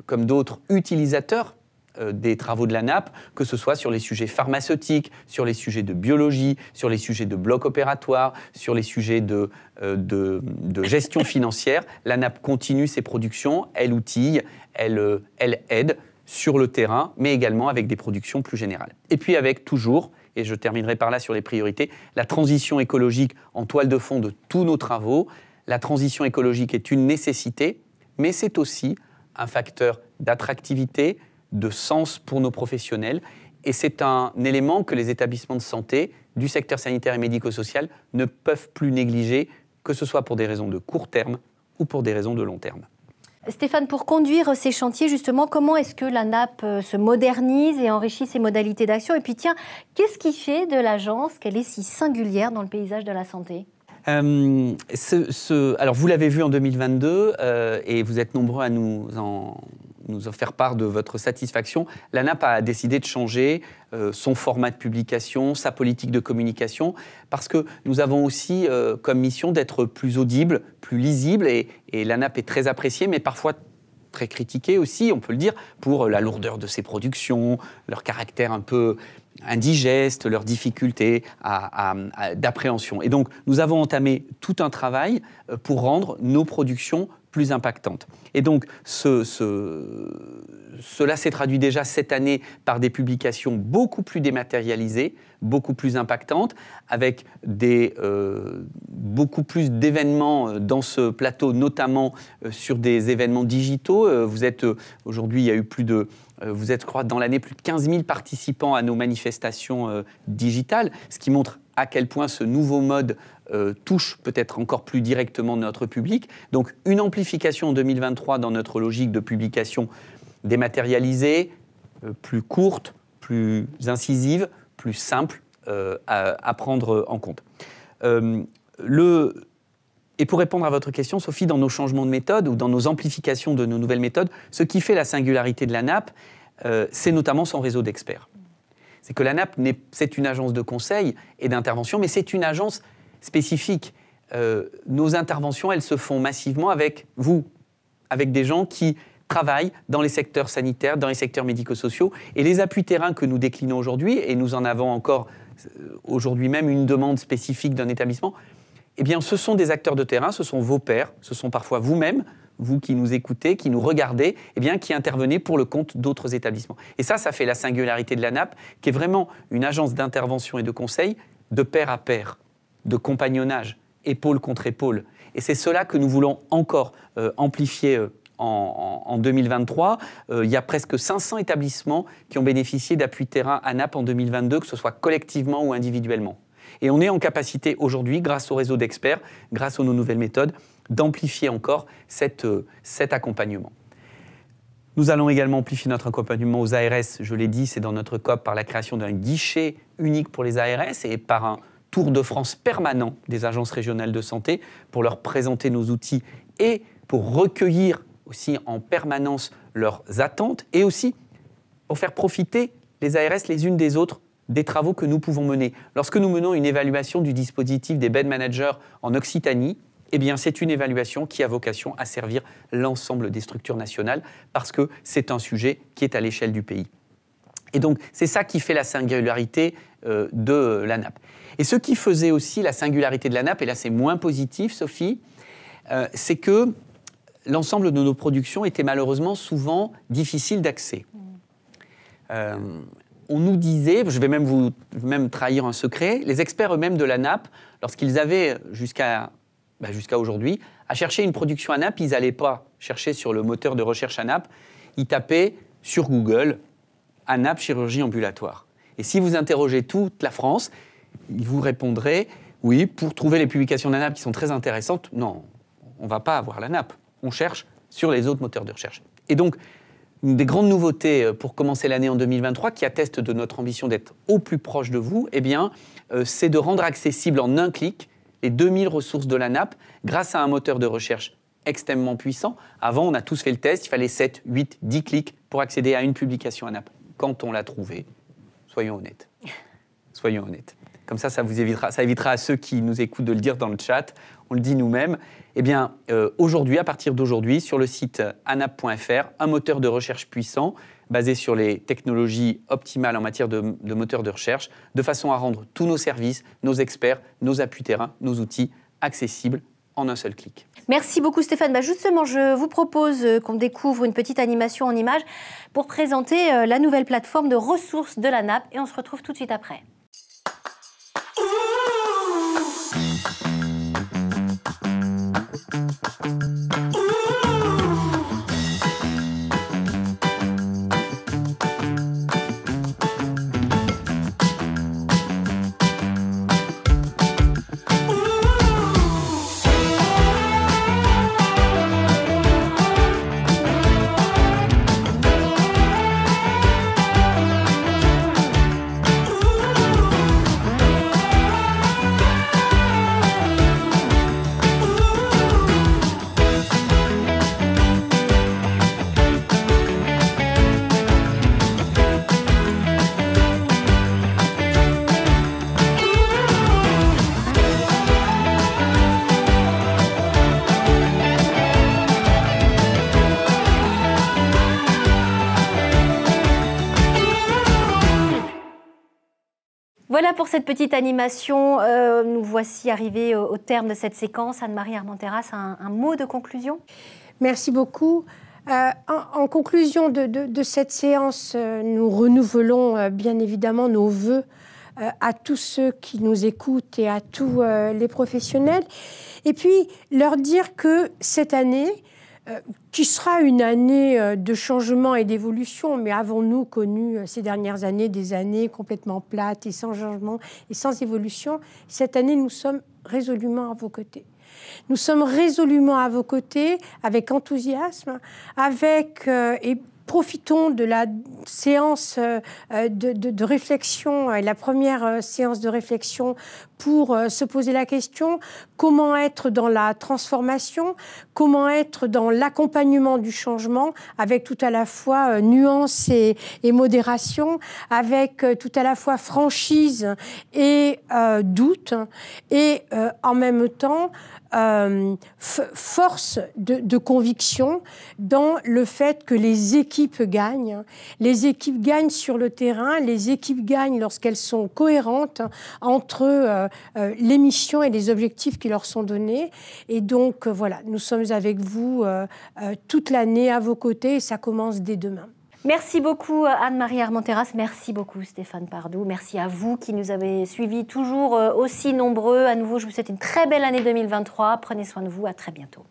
comme d'autres utilisateurs euh, des travaux de la Nap, que ce soit sur les sujets pharmaceutiques, sur les sujets de biologie, sur les sujets de bloc opératoire, sur les sujets de, euh, gestion financière. La Nap continue ses productions, elle outille, euh, elle aide sur le terrain, mais également avec des productions plus générales. Et puis avec toujours, et je terminerai par là sur les priorités, la transition écologique en toile de fond de tous nos travaux. La transition écologique est une nécessité, mais c'est aussi un facteur d'attractivité, de sens pour nos professionnels. Et c'est un élément que les établissements de santé du secteur sanitaire et médico-social ne peuvent plus négliger, que ce soit pour des raisons de court terme ou pour des raisons de long terme. Stéphane, pour conduire ces chantiers, justement, comment est-ce que la NAP euh, se modernise et enrichit ses modalités d'action Et puis, tiens, qu'est-ce qui fait de l'agence qu'elle est si singulière dans le paysage de la santé euh, ce, alors, vous l'avez vu en 2022, euh, et vous êtes nombreux à nous en, nous faire part de votre satisfaction. L'ANAP a décidé de changer euh, son format de publication, sa politique de communication, parce que nous avons aussi euh, comme mission d'être plus audible, plus lisible, et, et l'ANAP est très appréciée, mais parfois très critiquée aussi, on peut le dire, pour la lourdeur de ses productions, leur caractère un peu indigeste, leurs difficultés d'appréhension. Et donc, nous avons entamé tout un travail euh, pour rendre nos productions plus impactante. Et donc, ce, cela s'est traduit déjà cette année par des publications beaucoup plus dématérialisées, beaucoup plus impactantes, avec des, euh, beaucoup plus d'événements euh, dans ce plateau, notamment euh, sur des événements digitaux. Vous êtes aujourd'hui, il y a eu plus de vous êtes, je crois, dans l'année, plus de 15 000 participants à nos manifestations digitales, ce qui montre à quel point ce nouveau mode euh, touche peut-être encore plus directement notre public. Donc une amplification en 2023 dans notre logique de publication dématérialisée, euh, plus courte, plus incisive, plus simple euh, à, prendre en compte. et pour répondre à votre question, Sophie, dans nos changements de méthode ou dans nos amplifications de nos nouvelles méthodes, ce qui fait la singularité de la NAP, c'est notamment son réseau d'experts c'est que la NAP, c'est une agence de conseil et d'intervention, mais c'est une agence Spécifiques, euh, nos interventions, elles se font massivement avec vous, avec des gens qui travaillent dans les secteurs sanitaires, dans les secteurs médico-sociaux. Et les appuis terrain que nous déclinons aujourd'hui, et nous en avons encore euh, aujourd'hui même une demande spécifique d'un établissement, eh bien, ce sont des acteurs de terrain, ce sont vos pairs, ce sont parfois vous-même, vous qui nous écoutez, qui nous regardez, eh bien, qui intervenez pour le compte d'autres établissements. Et ça, ça fait la singularité de la NAP, qui est vraiment une agence d'intervention et de conseil de pair à pair de compagnonnage, épaule contre épaule. Et c'est cela que nous voulons encore euh, amplifier euh, en, 2023. Euh, il y a presque 500 établissements qui ont bénéficié d'appui terrain à NAP en 2022, que ce soit collectivement ou individuellement. Et on est en capacité aujourd'hui, grâce au réseau d'experts, grâce à nos nouvelles méthodes, d'amplifier encore cette, cet accompagnement. Nous allons également amplifier notre accompagnement aux ARS. Je l'ai dit, c'est dans notre COP par la création d'un guichet unique pour les ARS et par un tour de France permanent des agences régionales de santé pour leur présenter nos outils et pour recueillir aussi en permanence leurs attentes et aussi pour faire profiter les ARS les unes des autres des travaux que nous pouvons mener. Lorsque nous menons une évaluation du dispositif des bed managers en Occitanie, eh bien, c'est une évaluation qui a vocation à servir l'ensemble des structures nationales parce que c'est un sujet qui est à l'échelle du pays. Et donc, c'est ça qui fait la singularité euh, de la NAP. Et ce qui faisait aussi la singularité de la nappe, et là c'est moins positif, Sophie, euh, c'est que l'ensemble de nos productions était malheureusement souvent difficile d'accès. Mm. Euh, on nous disait, je vais même vous même trahir un secret, les experts eux-mêmes de la nappe, lorsqu'ils avaient jusqu'à bah, jusqu'à aujourd'hui, à chercher une production à nappe, ils n'allaient pas chercher sur le moteur de recherche à nappe, ils tapaient sur Google à nappe chirurgie ambulatoire. Et si vous interrogez toute la France, il vous répondrait oui, pour trouver les publications de qui sont très intéressantes, non, on va pas avoir la nappe. On cherche sur les autres moteurs de recherche. Et donc, une des grandes nouveautés euh, pour commencer l'année en 2023, qui atteste de notre ambition d'être au plus proche de vous, eh bien, euh, c'est de rendre accessible en un clic les 2000 ressources de la NAP grâce à un moteur de recherche extrêmement puissant. Avant, on a tous fait le test, il fallait 7, 8, 10 clics pour accéder à une publication à nappe. Quand on l'a trouvée, soyons honnêtes. Soyons honnêtes. Comme ça, ça vous évitera, ça évitera à ceux qui nous écoutent de le dire dans le chat. On le dit nous-mêmes. Eh bien, euh, aujourd'hui, à partir d'aujourd'hui, sur le site anap.fr, un moteur de recherche puissant basé sur les technologies optimales en matière de, de moteur de recherche, de façon à rendre tous nos services, nos experts, nos appuis terrain, nos outils accessibles en un seul clic. Merci beaucoup Stéphane. Bah, justement, je vous propose euh, qu'on découvre une petite animation en images pour présenter euh, la nouvelle plateforme de ressources de la NAP et on se retrouve tout de suite après. Thank you. Voilà pour cette petite animation. Euh, nous voici arrivés au, terme de cette séquence. Anne-Marie Armenteras, un, mot de conclusion Merci beaucoup. Euh, en, conclusion de, cette séance, euh, nous renouvelons bien évidemment nos voeux à tous ceux qui nous écoutent et à tous les professionnels. Et puis, leur dire que cette année, euh, qui sera une année euh, de changement et d'évolution, mais avons-nous connu euh, ces dernières années des années complètement plates et sans changement et sans évolution Cette année, nous sommes résolument à vos côtés. Nous sommes résolument à vos côtés, avec enthousiasme, avec et profitons de la séance de, de, de, réflexion, la première séance de réflexion, pour se poser la question comment être dans la transformation, comment être dans l'accompagnement du changement avec tout à la fois euh, nuance et, modération, avec euh, tout à la fois franchise et euh, doute, et en même temps force de, conviction dans le fait que les équipes gagnent. Les équipes gagnent sur le terrain, les équipes gagnent lorsqu'elles sont cohérentes entre les missions et les objectifs qui leur sont donnés. Et donc, euh, voilà, nous sommes avec vous euh, euh, toute l'année à vos côtés et ça commence dès demain. Merci beaucoup Anne-Marie Armenteras, merci beaucoup Stéphane Pardou, merci à vous qui nous avez suivis toujours aussi nombreux. À nouveau, je vous souhaite une très belle année 2023. Prenez soin de vous, à très bientôt.